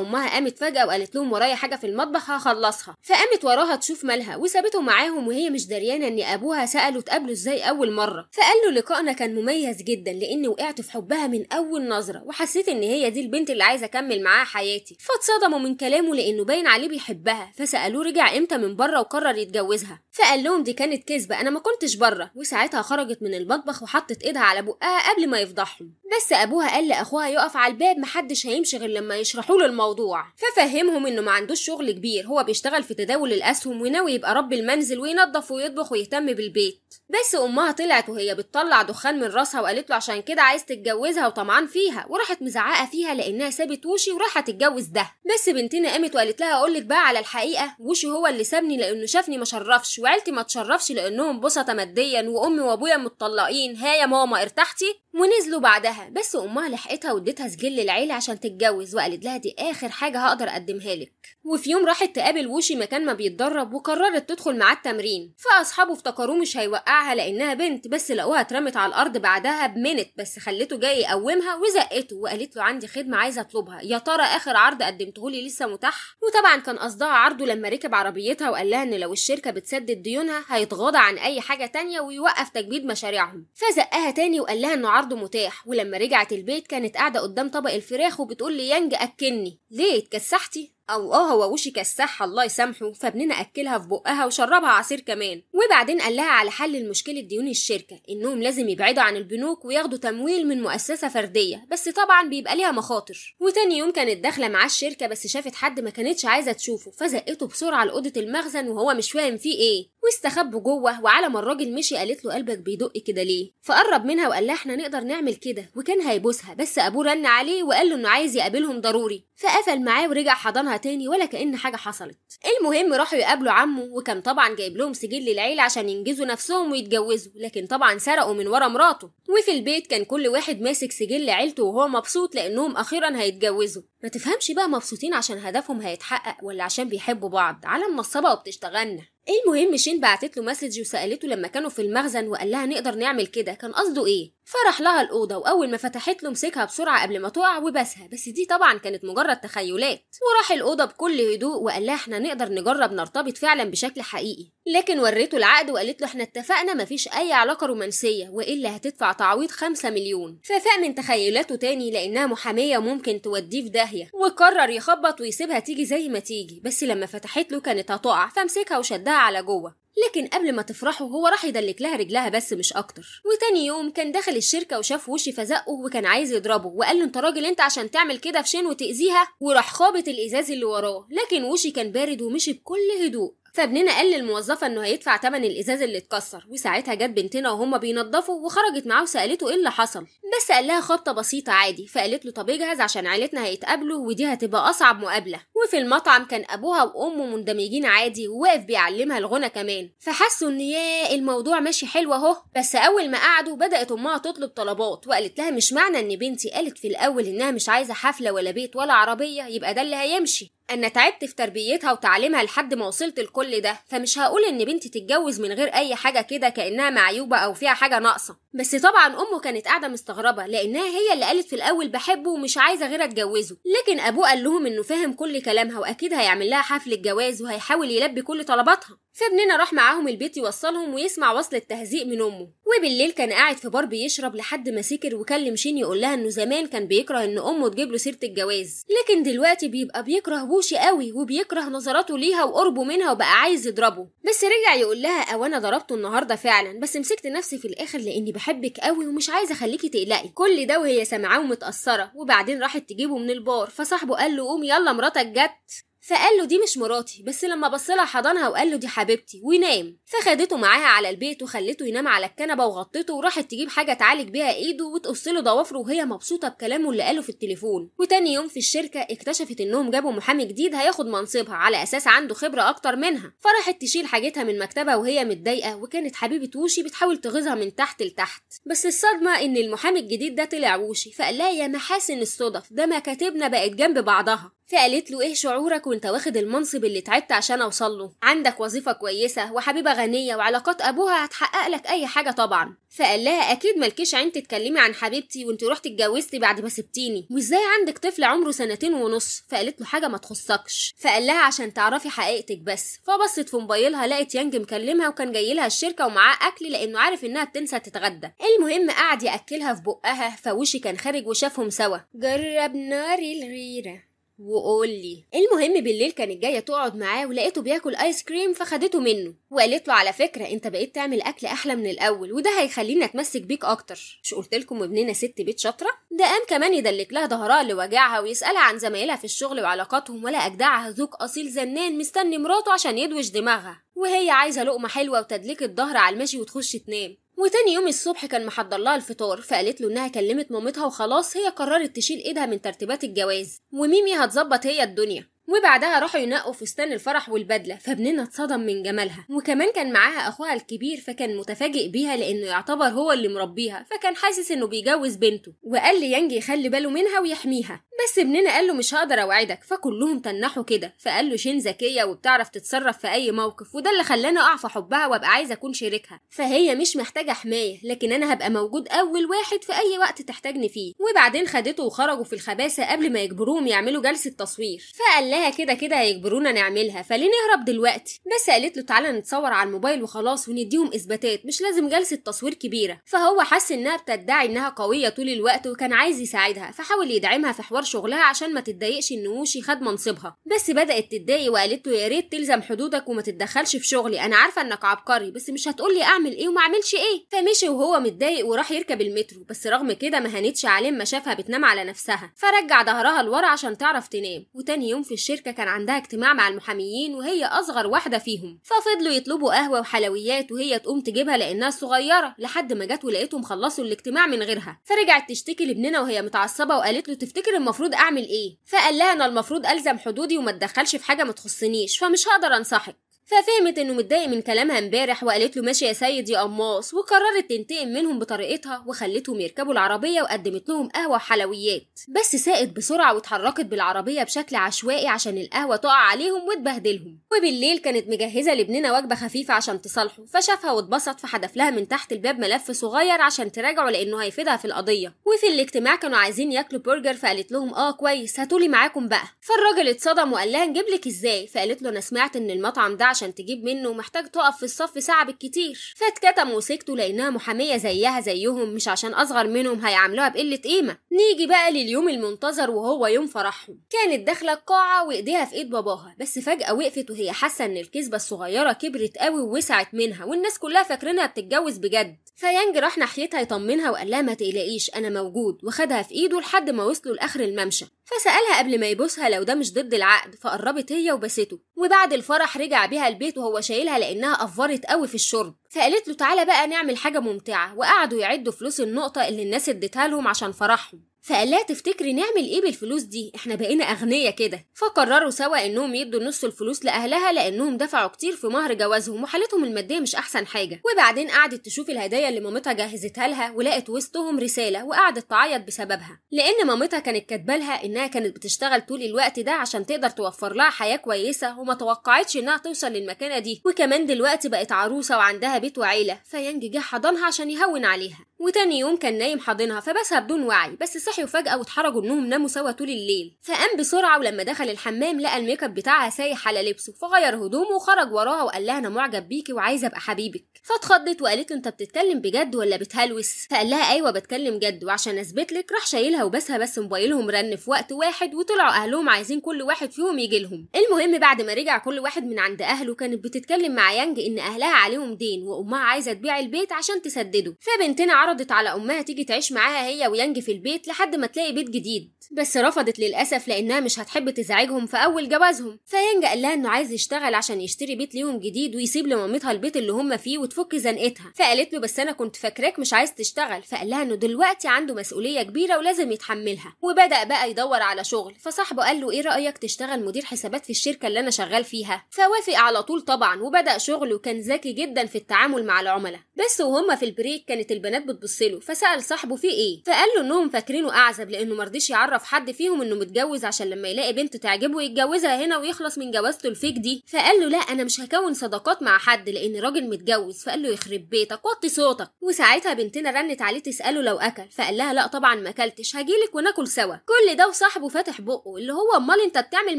أمها قامت فجأة وقالت لهم ورايا حاجة في المطبخ هخلصها فقامت وراها تشوف مالها وسابته معاهم وهي مش دريانة إن أبوها سأله تقابله ازاي أول مرة فقال له لقائنا كان مميز جدا لأني وقعت في حبها من أول نظرة وحسيت ان هي دي البنت اللي عايزه اكمل معاها حياتي فاتصدموا من كلامه لانه باين عليه بيحبها فسالوه رجع امتى من بره وقرر يتجوزها فقال لهم دي كانت كذبة أنا ما كنتش بره وساعتها خرجت من المطبخ وحطت إيدها على بقها قبل ما يفضحهم بس أبوها قال لأخوها يقف على الباب محدش هيمشي غير لما يشرحوا له الموضوع ففهمهم إنه ما عندوش شغل كبير هو بيشتغل في تداول الأسهم وناوي يبقى رب المنزل وينظف ويطبخ ويهتم بالبيت بس أمها طلعت وهي بتطلع دخان من راسها وقالت له عشان كده عايز تتجوزها وطمعان فيها وراحت مزعقة فيها لأنها سابت وشي وراحت تتجوز ده بس بنتنا قامت وقالت لها أقول لك بقى على الحقيقة وشي هو اللي سابني لأنه شافني ما شرفش وعيلتي ما تشرفش لانهم بسطة ماديا وامي وابويا متطلقين ها يا ماما ارتحتي ونزلوا بعدها بس امها لحقتها وادتها سجل العيله عشان تتجوز وقالت لها دي اخر حاجه هقدر اقدمها لك وفي يوم راحت تقابل وشي مكان ما بيتدرب وقررت تدخل معاه التمرين فاصحابه افتكروه مش هيوقعها لانها بنت بس لقوها اترمت على الارض بعدها بمنت بس خلته جاي يقومها وزقته وقالت له عندي خدمه عايزه اطلبها يا ترى اخر عرض قدمته لي لسه متاح وطبعا كان قصدها عرضه لما ركب عربيتها وقال لها ان لو الشركه بتسدد سدت ديونها هيتغاضى عن أي حاجة تانية ويوقف تجديد مشاريعهم فزقها تاني وقال لها إنه عرضه متاح ولما رجعت البيت كانت قاعدة قدام طبق الفراخ وبتقول يانج أكلني ليه اتكسحتي او اه هو وشي كسح الله يسامحه فابننا أكلها في بقها وشربها عصير كمان وبعدين قال لها على حل المشكلة ديون الشركة إنهم لازم يبعدوا عن البنوك وياخدوا تمويل من مؤسسة فردية بس طبعا بيبقى ليها مخاطر وتاني يوم كانت داخلة معاه الشركة بس شافت حد ما كانتش عايزة تشوفه فزقته بسرعة لأوضة المخزن وهو مش فاهم فيه إيه واستخبوا جوه وعلى ما الراجل مشي قالت له قلبك بيدق كده ليه فقرب منها وقال لها احنا نقدر نعمل كده وكان هيبوسها بس ابوه رن عليه وقال له انه عايز يقابلهم ضروري فقفل معاه ورجع حضنها تاني ولا كأن حاجة حصلت المهم راحوا يقابلوا عمه وكان طبعا جايب لهم سجل للعيلة عشان ينجزوا نفسهم ويتجوزوا لكن طبعا سرقوا من ورا مراته وفي البيت كان كل واحد ماسك سجل عيلته وهو مبسوط لأنهم أخيرا هيتجوزوا ما تفهمش بقى مبسوطين عشان هدفهم هيتحقق ولا عشان بيحبوا بعض على النصابة وبتشتغلنا إيه المهم شين بعتت له مسج وسالته لما كانوا في المخزن وقال لها نقدر نعمل كده كان قصده ايه فرح لها الاوضه واول ما فتحت له مسكها بسرعه قبل ما تقع وبسها بس دي طبعا كانت مجرد تخيلات وراح الاوضه بكل هدوء وقال لها احنا نقدر نجرب نرتبط فعلا بشكل حقيقي لكن وريته العقد وقالت له احنا اتفقنا مفيش اي علاقه رومانسيه والا هتدفع تعويض 5 مليون ففاق من تخيلاته تاني لانها محاميه ممكن توديه في داهيه وقرر يخبط ويسيبها تيجي زي ما تيجي بس لما فتحت له كانت هتقع فمسكها وشدها جسدها على جوه لكن قبل ما تفرحه هو راح يدلك لها رجلها بس مش اكتر وتاني يوم كان داخل الشركه وشاف وشي فزقه وكان عايز يضربه وقال له انت راجل انت عشان تعمل كده في شين وتاذيها وراح خابط الازاز اللي وراه لكن وشي كان بارد ومشي بكل هدوء فابننا قال للموظفه انه هيدفع تمن الازاز اللي اتكسر وساعتها جت بنتنا وهما بينضفوا وخرجت معاه وسالته ايه اللي حصل بس قال لها خبطه بسيطه عادي فقالت له طب اجهز عشان عيلتنا هيتقابلوا ودي هتبقى اصعب مقابله وفي المطعم كان ابوها وامه مندمجين عادي وواقف بيعلمها الغنى كمان فحسوا ان ياه الموضوع ماشي حلو اهو بس اول ما قعدوا بدات امها تطلب طلبات وقالت لها مش معنى ان بنتي قالت في الاول انها مش عايزه حفله ولا بيت ولا عربيه يبقى ده اللي هيمشي أنا تعبت في تربيتها وتعليمها لحد ما وصلت لكل ده فمش هقول إن بنتي تتجوز من غير أي حاجة كده كأنها معيوبة أو فيها حاجة ناقصة بس طبعا أمه كانت قاعدة مستغربة لأنها هي اللي قالت في الأول بحبه ومش عايزة غير أتجوزه لكن أبوه قال لهم إنه فاهم كل كلامها وأكيد هيعمل لها حفلة جواز وهيحاول يلبي كل طلباتها فابننا راح معاهم البيت يوصلهم ويسمع وصل التهزيء من امه وبالليل كان قاعد في بار بيشرب لحد ما سكر وكلم شين يقول لها انه زمان كان بيكره ان امه تجيب له سيره الجواز لكن دلوقتي بيبقى بيكره بوشي قوي وبيكره نظراته ليها وقربه منها وبقى عايز يضربه بس رجع يقول لها او انا ضربته النهارده فعلا بس مسكت نفسي في الاخر لاني بحبك قوي ومش عايزه اخليكي تقلقي كل ده وهي سامعاه ومتاثره وبعدين راحت تجيبه من البار فصاحبه قال له قوم يلا مراتك جت فقال له دي مش مراتي بس لما بصلها حضنها وقال له دي حبيبتي ونام فخدته معاها على البيت وخلته ينام على الكنبه وغطته وراحت تجيب حاجه تعالج بيها ايده وتقص له ضوافره وهي مبسوطه بكلامه اللي قاله في التليفون وتاني يوم في الشركه اكتشفت انهم جابوا محامي جديد هياخد منصبها على اساس عنده خبره اكتر منها فراحت تشيل حاجتها من مكتبها وهي متضايقه وكانت حبيبه ووشي بتحاول تغيظها من تحت لتحت بس الصدمه ان المحامي الجديد ده طلع ووشي فقال لها يا محاسن الصدف ده مكاتبنا بقت جنب بعضها فقالت له ايه شعورك وانت واخد المنصب اللي تعبت عشان اوصله عندك وظيفة كويسة وحبيبة غنية وعلاقات ابوها هتحقق لك اي حاجة طبعا فقال لها اكيد مالكيش عين تتكلمي عن حبيبتي وانت رحت اتجوزتي بعد ما سبتيني وازاي عندك طفل عمره سنتين ونص فقالت له حاجة ما تخصكش فقال لها عشان تعرفي حقيقتك بس فبصت في موبايلها لقت يانج مكلمها وكان جاي لها الشركة ومعاه اكل لانه عارف انها بتنسى تتغدى المهم قعد ياكلها في بقها فوشي كان خارج وشافهم سوا جرب نار الغيرة وقول لي المهم بالليل كانت جايه تقعد معاه ولقيته بياكل ايس كريم فخدته منه وقالت له على فكره انت بقيت تعمل اكل احلى من الاول وده هيخليني اتمسك بيك اكتر مش قلت لكم ابننا ست بيت شاطره ده قام كمان يدلك لها ظهرها اللي وجعها ويسالها عن زمايلها في الشغل وعلاقاتهم ولا اجدعها ذوق اصيل زنان مستني مراته عشان يدوش دماغها وهي عايزه لقمه حلوه وتدليك الظهر على المشي وتخش تنام وتاني يوم الصبح كان محضر لها الفطار فقالت له انها كلمت مامتها وخلاص هي قررت تشيل ايدها من ترتيبات الجواز وميمي هتظبط هي الدنيا وبعدها راحوا ينقوا فستان الفرح والبدله فابننا اتصدم من جمالها وكمان كان معاها اخوها الكبير فكان متفاجئ بيها لانه يعتبر هو اللي مربيها فكان حاسس انه بيجوز بنته وقال لي ينجي يخلي باله منها ويحميها بس ابننا قال له مش هقدر اوعدك فكلهم تنحوا كده فقال له شين ذكيه وبتعرف تتصرف في اي موقف وده اللي خلاني اقع في حبها وابقى عايزه اكون شريكها فهي مش محتاجه حمايه لكن انا هبقى موجود اول واحد في اي وقت تحتاجني فيه وبعدين خدته وخرجوا في الخباثه قبل ما يجبروهم يعملوا جلسه تصوير فقال لها كده كده هيجبرونا نعملها فليه نهرب دلوقتي بس قالت له تعالى نتصور على الموبايل وخلاص ونديهم اثباتات مش لازم جلسه تصوير كبيره فهو حس انها بتدعي انها قويه طول الوقت وكان عايز يساعدها فحاول يدعمها في حوار شغلها عشان ما تتضايقش ان ووشي خد منصبها بس بدات تتضايق وقالت له يا ريت تلزم حدودك وما تتدخلش في شغلي انا عارفه انك عبقري بس مش هتقولي اعمل ايه وما اعملش ايه فمشي وهو متضايق وراح يركب المترو بس رغم كده ما هانتش عليه ما شافها بتنام على نفسها فرجع ظهرها لورا عشان تعرف تنام وتاني يوم في الشركة كان عندها اجتماع مع المحاميين وهي أصغر واحدة فيهم ففضلوا يطلبوا قهوة وحلويات وهي تقوم تجيبها لأنها صغيرة لحد ما جت ولقيتهم خلصوا الاجتماع من غيرها فرجعت تشتكي لابننا وهي متعصبة وقالت له تفتكر المفروض أعمل إيه فقال لها أنا المفروض ألزم حدودي وما تدخلش في حاجة ما تخصنيش فمش هقدر أنصحك ففهمت انه متضايق من كلامها امبارح وقالت له ماشي يا سيد يا قماص وقررت تنتقم منهم بطريقتها وخلتهم يركبوا العربيه وقدمت لهم قهوه وحلويات بس ساقت بسرعه واتحركت بالعربيه بشكل عشوائي عشان القهوه تقع عليهم وتبهدلهم وبالليل كانت مجهزه لابننا وجبه خفيفه عشان تصالحه فشافها واتبسط فحدف لها من تحت الباب ملف صغير عشان تراجعه لانه هيفيدها في القضيه وفي الاجتماع كانوا عايزين ياكلوا برجر فقالت لهم اه كويس هاتولي معاكم بقى فالراجل اتصدم وقال لها نجيب لك ازاي فقالت له انا سمعت ان المطعم ده عشان تجيب منه محتاج تقف في الصف ساعة بالكتير فاتكتم وسكته لأنها محامية زيها زيهم مش عشان أصغر منهم هيعاملوها بقلة قيمة نيجي بقى لليوم المنتظر وهو يوم فرحهم كانت داخلة القاعة وإيديها في إيد باباها بس فجأة وقفت وهي حاسة إن الكذبة الصغيرة كبرت قوي ووسعت منها والناس كلها فاكرينها بتتجوز بجد فيانج راح ناحيتها يطمنها وقال لها ما تقلقيش أنا موجود وخدها في إيده لحد ما وصلوا لآخر الممشى فسألها قبل ما يبوسها لو ده مش ضد العقد فقربت هي وبسته وبعد الفرح رجع بيها البيت وهو شايلها لأنها أفرت قوي في الشرب فقالت له تعالى بقى نعمل حاجة ممتعة وقعدوا يعدوا فلوس النقطة اللي الناس ادتها لهم عشان فرحهم فقال لها تفتكري نعمل ايه بالفلوس دي احنا بقينا اغنية كده فقرروا سوا انهم يدوا نص الفلوس لاهلها لانهم دفعوا كتير في مهر جوازهم وحالتهم المادية مش احسن حاجة وبعدين قعدت تشوف الهدايا اللي مامتها جهزتها لها ولقت وسطهم رسالة وقعدت تعيط بسببها لان مامتها كانت كاتبه لها انها كانت بتشتغل طول الوقت ده عشان تقدر توفر لها حياة كويسة وما توقعتش انها توصل للمكانة دي وكمان دلوقتي بقت عروسة وعندها بيت وعيلة فيانج جه حضنها عشان يهون عليها وتاني يوم كان نايم حاضنها فبسها بدون وعي بس صحيوا فجأة واتحرجوا انهم ناموا سوا طول الليل فقام بسرعة ولما دخل الحمام لقى الميك اب بتاعها سايح على لبسه فغير هدومه وخرج وراها وقال لها انا معجب بيكي وعايزة ابقى حبيبك فاتخضت وقالت له انت بتتكلم بجد ولا بتهلوس فقال لها ايوه بتكلم جد وعشان اثبت لك راح شايلها وبسها بس موبايلهم رن في وقت واحد وطلعوا اهلهم عايزين كل واحد فيهم يجي لهم المهم بعد ما رجع كل واحد من عند اهله كانت بتتكلم مع يانج ان اهلها عليهم دين وامها عايزه تبيع البيت عشان تسدده فبنتنا عرضت على امها تيجي تعيش معاها هي ويانج في البيت لحد ما تلاقي بيت جديد بس رفضت للاسف لانها مش هتحب تزعجهم في اول جوازهم فيانج قال لها انه عايز يشتغل عشان يشتري بيت ليهم جديد ويسيب لمامتها البيت اللي هم فيه وتفك زنقتها فقالت له بس انا كنت فاكراك مش عايز تشتغل فقال لها انه دلوقتي عنده مسؤوليه كبيره ولازم يتحملها وبدا بقى يدور على شغل فصاحبه قال له ايه رايك تشتغل مدير حسابات في الشركه اللي انا شغال فيها فوافق على طول طبعا وبدا شغل وكان ذكي جدا في التعامل مع العملاء بس وهم في البريك كانت البنات بتبص له فسال صاحبه في ايه فقال له انهم فاكرينه اعزب لانه مرضيش يعرف حد فيهم انه متجوز عشان لما يلاقي بنت تعجبه يتجوزها هنا ويخلص من جوازته الفيك دي فقال له لا انا مش هكون صداقات مع حد لان راجل متجوز فقال له يخرب بيتك وطي صوتك وساعتها بنتنا رنت عليه تساله لو اكل فقال لها لا طبعا ما اكلتش هجيلك وناكل سوا كل ده وصاحبه فاتح بقه اللي هو امال انت بتعمل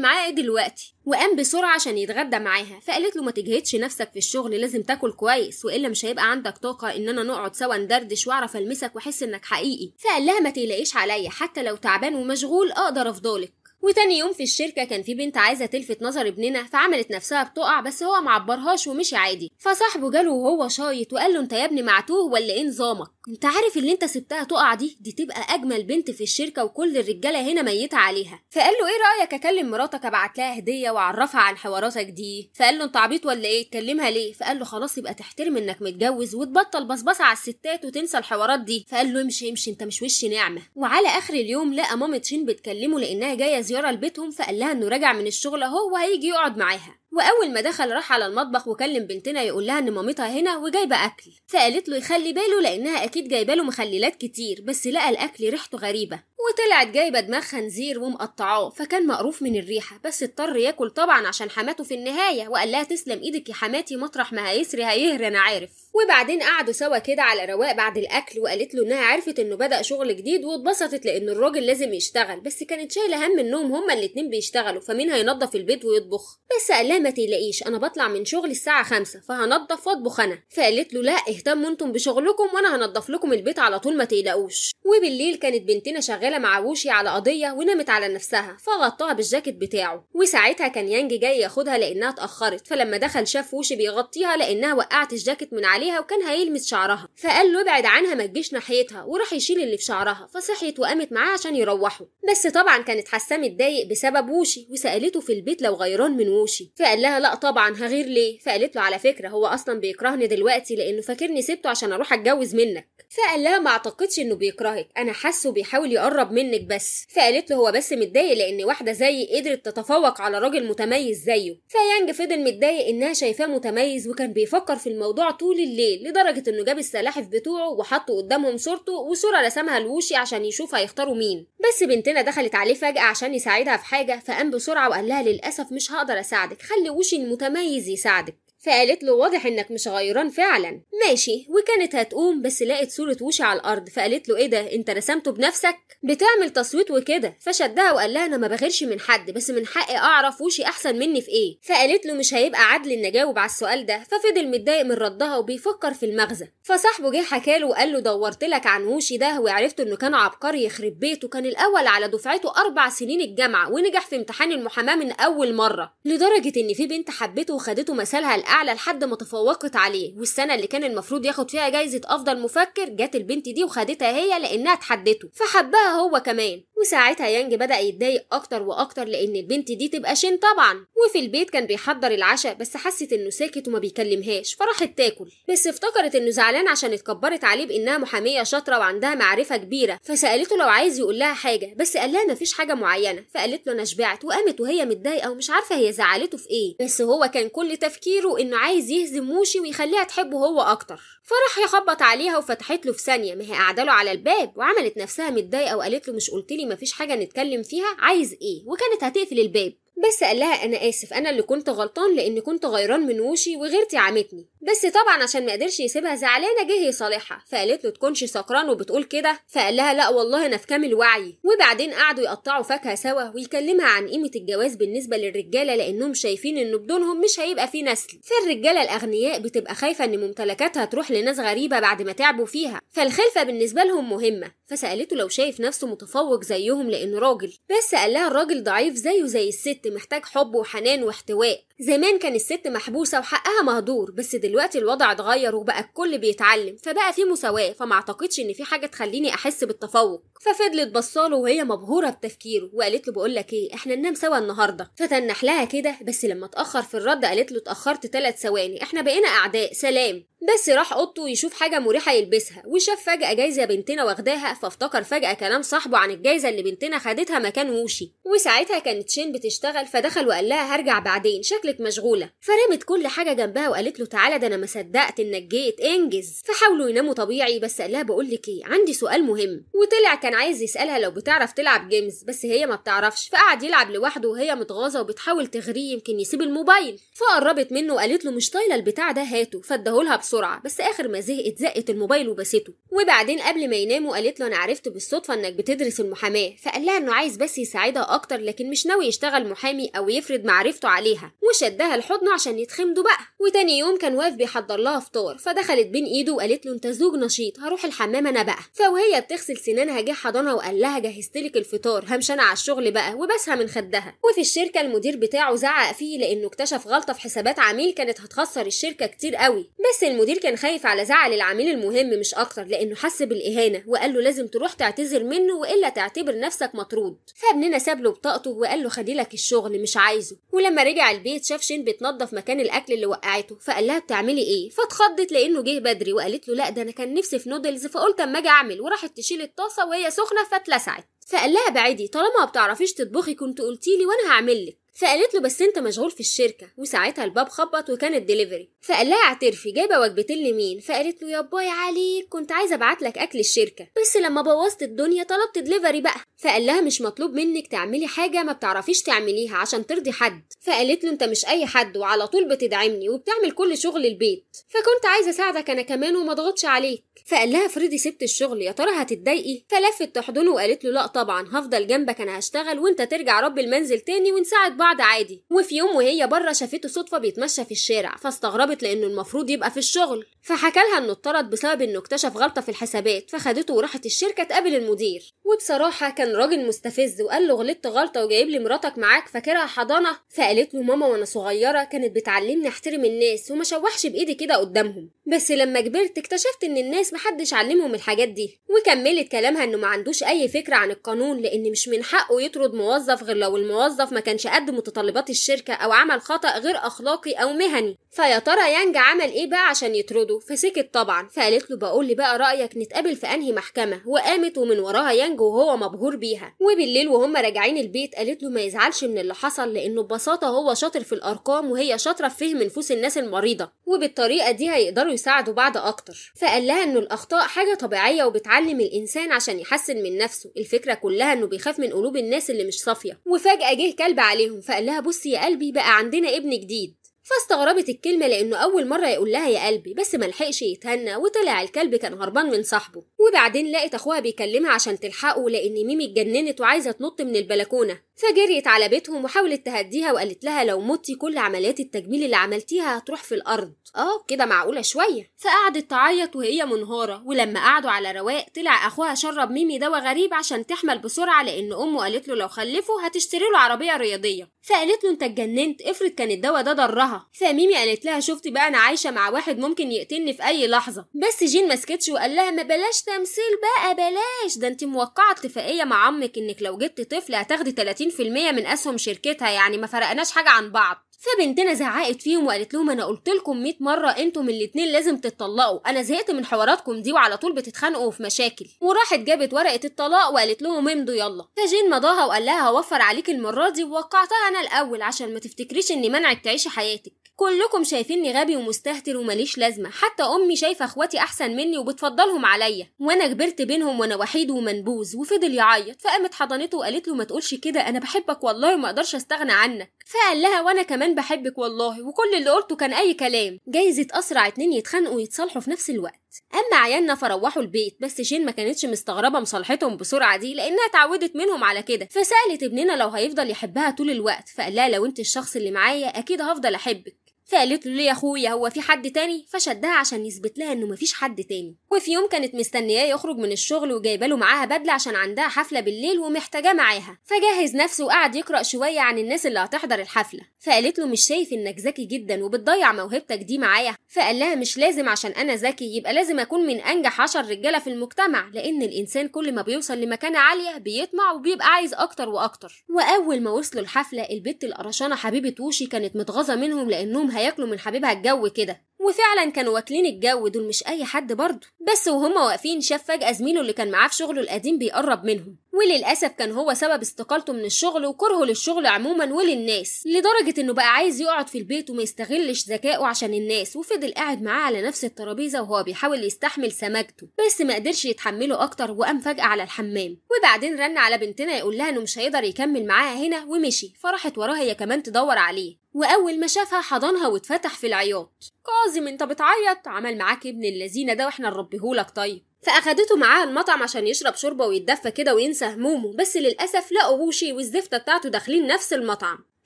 معاه ايه دلوقتي وقام بسرعة عشان يتغدى معاها فقالت له ما تجهدش نفسك في الشغل لازم تاكل كويس وإلا مش هيبقى عندك طاقة إننا نقعد سوا ندردش وأعرف ألمسك وأحس إنك حقيقي فقال لها ما تقلقيش عليا حتى لو تعبان ومشغول أقدر أفضلك وتاني يوم في الشركة كان في بنت عايزة تلفت نظر ابننا فعملت نفسها بتقع بس هو معبرهاش ومشي عادي فصاحبه جاله وهو شايط وقال له انت يا ابني معتوه ولا ايه نظامك كنت عارف اللي انت سبتها تقع دي دي تبقى اجمل بنت في الشركه وكل الرجاله هنا ميته عليها فقال له ايه رايك اكلم مراتك ابعت لها هديه واعرفها عن حواراتك دي فقال له انت عبيط ولا ايه تكلمها ليه فقال له خلاص يبقى تحترم انك متجوز وتبطل بصبصه على الستات وتنسى الحوارات دي فقال له امشي امشي انت مش وش نعمه وعلى اخر اليوم لقى مامة شين بتكلمه لانها جايه زياره لبيتهم فقال لها انه راجع من الشغل اهو وهيجي يقعد معاها واول ما دخل راح على المطبخ وكلم بنتنا يقول لها ان مامتها هنا وجايبه اكل فقالت له يخلي باله لانها اكيد جايبه له مخللات كتير بس لقى الاكل ريحته غريبه وطلعت جايبة دماغ خنزير ومقطعاه فكان مقروف من الريحة بس اضطر ياكل طبعا عشان حماته في النهاية وقال لها تسلم ايدك يا حماتي مطرح ما هيسري هيهري انا عارف وبعدين قعدوا سوا كده على رواق بعد الاكل وقالت له انها عرفت انه بدأ شغل جديد واتبسطت لان الراجل لازم يشتغل بس كانت شايلة هم انهم هما الاتنين بيشتغلوا فمين هينظف البيت ويطبخ بس قال لها ما تقلقيش انا بطلع من شغلي الساعة خمسة فهنضف واطبخ انا فقالت له لا اهتموا انتم بشغلكم وانا هنضف لكم البيت على طول ما تقلقوش وبالليل كانت بنتنا شغالة شغالة مع ووشي على قضية ونمت على نفسها فغطاها بالجاكيت بتاعه وساعتها كان يانج جاي ياخدها لأنها اتأخرت فلما دخل شاف ووشي بيغطيها لأنها وقعت الجاكيت من عليها وكان هيلمس شعرها فقال له ابعد عنها ما تجيش ناحيتها وراح يشيل اللي في شعرها فصحيت وقامت معاه عشان يروحوا بس طبعا كانت حاسة متضايق بسبب ووشي وسألته في البيت لو غيران من ووشي فقال لها لا طبعا هغير ليه فقالت له على فكرة هو أصلا بيكرهني دلوقتي لأنه فاكرني سبته عشان أروح أتجوز منك فقال لها ما أعتقدش إنه بيكرهك أنا حاسه بيحاول يقرب اقرب منك بس فقالت له هو بس متضايق لان واحده زيي قدرت تتفوق على راجل متميز زيه فيانج فضل متضايق انها شايفاه متميز وكان بيفكر في الموضوع طول الليل لدرجه انه جاب السلاحف بتوعه وحطه قدامهم صورته وصوره رسمها لوشي عشان يشوف هيختاروا مين بس بنتنا دخلت عليه فجاه عشان يساعدها في حاجه فقام بسرعه وقال لها للاسف مش هقدر اساعدك خلي وشي المتميز يساعدك فقالت له واضح انك مش غيران فعلا ماشي وكانت هتقوم بس لقت صورة وشي على الارض فقالت له ايه ده انت رسمته بنفسك بتعمل تصويت وكده فشدها وقال لها انا ما بغيرش من حد بس من حقي اعرف وشي احسن مني في ايه فقالت له مش هيبقى عدل ان اجاوب على السؤال ده ففضل متضايق من ردها وبيفكر في المغزى فصاحبه جه حكاله وقال له دورت لك عن وشي ده وعرفت انه كان عبقري يخرب بيته كان الاول على دفعته اربع سنين الجامعه ونجح في امتحان المحاماه من اول مره لدرجه ان في بنت حبته وخدته مثالها الاعلى لحد ما تفوقت عليه والسنه اللي كان المفروض ياخد فيها جايزه افضل مفكر جت البنت دي وخدتها هي لانها اتحدته فحبها هو كمان وساعتها يانج بدأ يتضايق أكتر وأكتر لأن البنت دي تبقى شين طبعا وفي البيت كان بيحضر العشاء بس حست إنه ساكت وما بيكلمهاش فراحت تاكل بس افتكرت إنه زعلان عشان اتكبرت عليه بإنها محامية شاطرة وعندها معرفة كبيرة فسألته لو عايز يقول لها حاجة بس قال لها مفيش حاجة معينة فقالت له أنا شبعت وقامت وهي متضايقة ومش عارفة هي زعلته في إيه بس هو كان كل تفكيره إنه عايز يهزم موشي ويخليها تحبه هو أكتر فراح يخبط عليها وفتحت له في ثانية ما هي قاعدة له على الباب وعملت نفسها متضايقة وقالت له مش قلت لي مفيش حاجه نتكلم فيها عايز ايه وكانت هتقفل الباب بس قال لها انا اسف انا اللي كنت غلطان لاني كنت غيران من وشي وغيرتي عامتني بس طبعا عشان ما قدرش يسيبها زعلانه جه يصالحها فقالت له تكونش سكران وبتقول كده فقال لها لا والله انا في كامل وعي وبعدين قعدوا يقطعوا فاكهه سوا ويكلمها عن قيمه الجواز بالنسبه للرجاله لانهم شايفين ان بدونهم مش هيبقى في نسل فالرجاله الاغنياء بتبقى خايفه ان ممتلكاتها تروح لناس غريبه بعد ما تعبوا فيها فالخلفه بالنسبه لهم مهمه فسالته لو شايف نفسه متفوق زيهم لانه راجل بس قال لها الراجل ضعيف زيه زي الست محتاج حب وحنان واحتواء زمان كان الست محبوسة وحقها مهدور بس دلوقتي الوضع اتغير وبقى الكل بيتعلم فبقى في مساواة فما اعتقدش ان في حاجة تخليني احس بالتفوق ففضلت بصاله وهي مبهورة بتفكيره وقالت له بقول لك ايه احنا ننام سوا النهاردة فتنح لها كده بس لما اتأخر في الرد قالت له اتأخرت ثلاث ثواني احنا بقينا اعداء سلام بس راح اوضته يشوف حاجه مريحه يلبسها وشاف فجاه جايزه بنتنا واخداها فافتكر فجاه كلام صاحبه عن الجايزه اللي بنتنا خدتها مكان ووشي وساعتها كانت شين بتشتغل فدخل وقال لها هرجع بعدين شكل شكلك مشغولة فرمت كل حاجة جنبها وقالت له تعالى ده أنا ما صدقت إنك جيت انجز فحاولوا يناموا طبيعي بس قال لها بقول لك إيه عندي سؤال مهم وطلع كان عايز يسألها لو بتعرف تلعب جيمز بس هي ما بتعرفش فقعد يلعب لوحده وهي متغاظة وبتحاول تغريه يمكن يسيب الموبايل فقربت منه وقالت له مش طايلة البتاع ده هاته فادهولها بسرعة بس آخر ما زهقت زقت الموبايل وبسته وبعدين قبل ما يناموا قالت له أنا عرفت بالصدفة إنك بتدرس المحاماة فقال لها إنه عايز بس يساعدها أكتر لكن مش ناوي يشتغل محامي أو يفرض معرفته عليها وشدها لحضنه عشان يتخمدوا بقى وتاني يوم كان واقف بيحضر لها فطار فدخلت بين ايده وقالت له انت زوج نشيط هروح الحمام انا بقى فوهي بتغسل سنانها جه حضنها وقال لها جهزت لك الفطار همشي انا على الشغل بقى وبسها من خدها وفي الشركه المدير بتاعه زعق فيه لانه اكتشف غلطه في حسابات عميل كانت هتخسر الشركه كتير قوي بس المدير كان خايف على زعل العميل المهم مش اكتر لانه حس بالاهانه وقال له لازم تروح تعتذر منه والا تعتبر نفسك مطرود فابننا ساب له بطاقته وقال له لك الشغل مش عايزه ولما رجع البيت لقيت شين بتنضف مكان الاكل اللي وقعته فقال لها بتعملي ايه فاتخضت لانه جه بدري وقالت له لا ده انا كان نفسي في نودلز فقلت اما اجي اعمل وراحت تشيل الطاسه وهي سخنه فاتلسعت فقال لها بعدي طالما ما بتعرفيش تطبخي كنت قلتيلي وانا هعملك فقالت له بس انت مشغول في الشركه وساعتها الباب خبط وكان الدليفري فقال لها اعترفي جايبه وجبتين لمين فقالت له يا باي عليك كنت عايزه ابعت لك اكل الشركه بس لما بوظت الدنيا طلبت دليفري بقى فقال لها مش مطلوب منك تعملي حاجه ما بتعرفيش تعمليها عشان ترضي حد فقالت له انت مش اي حد وعلى طول بتدعمني وبتعمل كل شغل البيت فكنت عايزه اساعدك انا كمان وما اضغطش عليك فقال لها فريدي سبت الشغل يا ترى هتتضايقي فلفت تحضنه وقالت له لا طبعا هفضل جنبك انا هشتغل وانت ترجع رب المنزل تاني ونساعد بعض عادي وفي يوم وهي بره شافته صدفه بيتمشى في الشارع فاستغربت لانه المفروض يبقى في الشغل فحكى لها انه اتطرد بسبب انه اكتشف غلطه في الحسابات فخدته وراحت الشركه تقابل المدير وبصراحه كان راجل مستفز وقال له غلطت غلطه وجايب لي مراتك معاك فاكرها حضانه فقالت له ماما وانا صغيره كانت بتعلمني احترم الناس وما شوحش بايدي كده قدامهم بس لما كبرت اكتشفت ان الناس محدش علمهم الحاجات دي وكملت كلامها انه ما عندوش اي فكره عن القانون لان مش من حقه يطرد موظف غير لو الموظف ما كانش قد متطلبات الشركه او عمل خطا غير اخلاقي او مهني فيا ترى يانج عمل ايه بقى عشان يطرده فسكت طبعا فقالت له بقول لي بقى رايك نتقابل في انهي محكمه وقامت ومن وراها يانج وهو مبهور بيها وبالليل وهم راجعين البيت قالت له ما يزعلش من اللي حصل لانه ببساطه هو شاطر في الارقام وهي شاطره في فهم نفوس الناس المريضه وبالطريقه دي هيقدروا يساعدوا بعض اكتر فقال لها انه الاخطاء حاجه طبيعيه وبتعلم الانسان عشان يحسن من نفسه الفكره كلها انه بيخاف من قلوب الناس اللي مش صافيه وفجاه جه كلب عليهم فقال لها بصي يا قلبي بقى عندنا ابن جديد فاستغربت الكلمة لأنه أول مرة يقول لها يا قلبي بس ملحقش يتهنى وطلع الكلب كان هربان من صاحبه وبعدين لقت أخوها بيكلمها عشان تلحقه لأن ميمي اتجننت وعايزة تنط من البلكونة فجريت على بيتهم وحاولت تهديها وقالت لها لو متي كل عمليات التجميل اللي عملتيها هتروح في الأرض آه كده معقولة شوية فقعدت تعيط وهي منهارة ولما قعدوا على رواق طلع أخوها شرب ميمي دواء غريب عشان تحمل بسرعة لأن أمه قالت له لو خلفه هتشتري له عربية رياضية فقالت له أنت اتجننت افرض كان الدواء ده ضرها فميمي قالت لها شفتي بقى انا عايشه مع واحد ممكن يقتلني في اي لحظه بس جين ما سكتش وقال لها ما بلاش تمثيل بقى بلاش ده انت موقعه اتفاقيه مع عمك انك لو جبت طفل هتاخدي 30% من اسهم شركتها يعني ما فرقناش حاجه عن بعض فبنتنا زعقت فيهم وقالت لهم انا قلت لكم 100 مره انتم الاتنين لازم تتطلقوا انا زهقت من حواراتكم دي وعلى طول بتتخانقوا في مشاكل وراحت جابت ورقه الطلاق وقالت لهم امضوا يلا فجين مضاها وقال لها هوفر عليك المره دي ووقعتها انا الاول عشان ما تفتكريش اني منعك تعيشي حياتك كلكم شايفيني غبي ومستهتر ومليش لازمه حتى امي شايفه اخواتي احسن مني وبتفضلهم عليا وانا كبرت بينهم وانا وحيد ومنبوذ وفضل يعيط فقامت حضنته وقالت له ما تقولش كده انا بحبك والله وما اقدرش استغنى عنك فقال لها وانا كمان بحبك والله وكل اللي قلته كان اي كلام جايزة اسرع اتنين يتخانقوا ويتصالحوا في نفس الوقت اما عيالنا فروحوا البيت بس جين ما كانتش مستغربه مصالحتهم بسرعه دي لانها اتعودت منهم على كده فسالت ابننا لو هيفضل يحبها طول الوقت فقال لها لو انت الشخص اللي معايا اكيد هفضل احبك فقالت له ليه يا اخويا هو في حد تاني فشدها عشان يثبت لها انه مفيش حد تاني وفي يوم كانت مستنياه يخرج من الشغل وجايبه له معاها بدله عشان عندها حفله بالليل ومحتاجاه معاها فجهز نفسه وقعد يقرا شويه عن الناس اللي هتحضر الحفله فقالت له مش شايف انك ذكي جدا وبتضيع موهبتك دي معايا فقال لها مش لازم عشان انا ذكي يبقى لازم اكون من انجح عشر رجاله في المجتمع لان الانسان كل ما بيوصل لمكانه عاليه بيطمع وبيبقى عايز اكتر واكتر واول ما وصلوا الحفله البت القرشانه حبيبه وشي كانت متغاظه منهم لانهم هياكلوا من حبيبها الجو كده وفعلا كانوا واكلين الجو دول مش اي حد برضه بس وهما واقفين شاف فجاه زميله اللي كان معاه في شغله القديم بيقرب منهم وللاسف كان هو سبب استقالته من الشغل وكرهه للشغل عموما وللناس لدرجه انه بقى عايز يقعد في البيت وما يستغلش ذكائه عشان الناس وفضل قاعد معاه على نفس الترابيزه وهو بيحاول يستحمل سماجته بس ما قدرش يتحمله اكتر وقام فجاه على الحمام وبعدين رن على بنتنا يقول لها انه مش هيقدر يكمل معاها هنا ومشي فراحت وراها هي كمان تدور عليه وأول ما شافها حضنها واتفتح في العياط كاظم انت بتعيط عمل معاك ابن اللذينة ده واحنا نربيهولك طيب فأخدته معاها المطعم عشان يشرب شوربة ويتدفى كده وينسى همومه بس للأسف لقوا بوشي والزفتة بتاعته داخلين نفس المطعم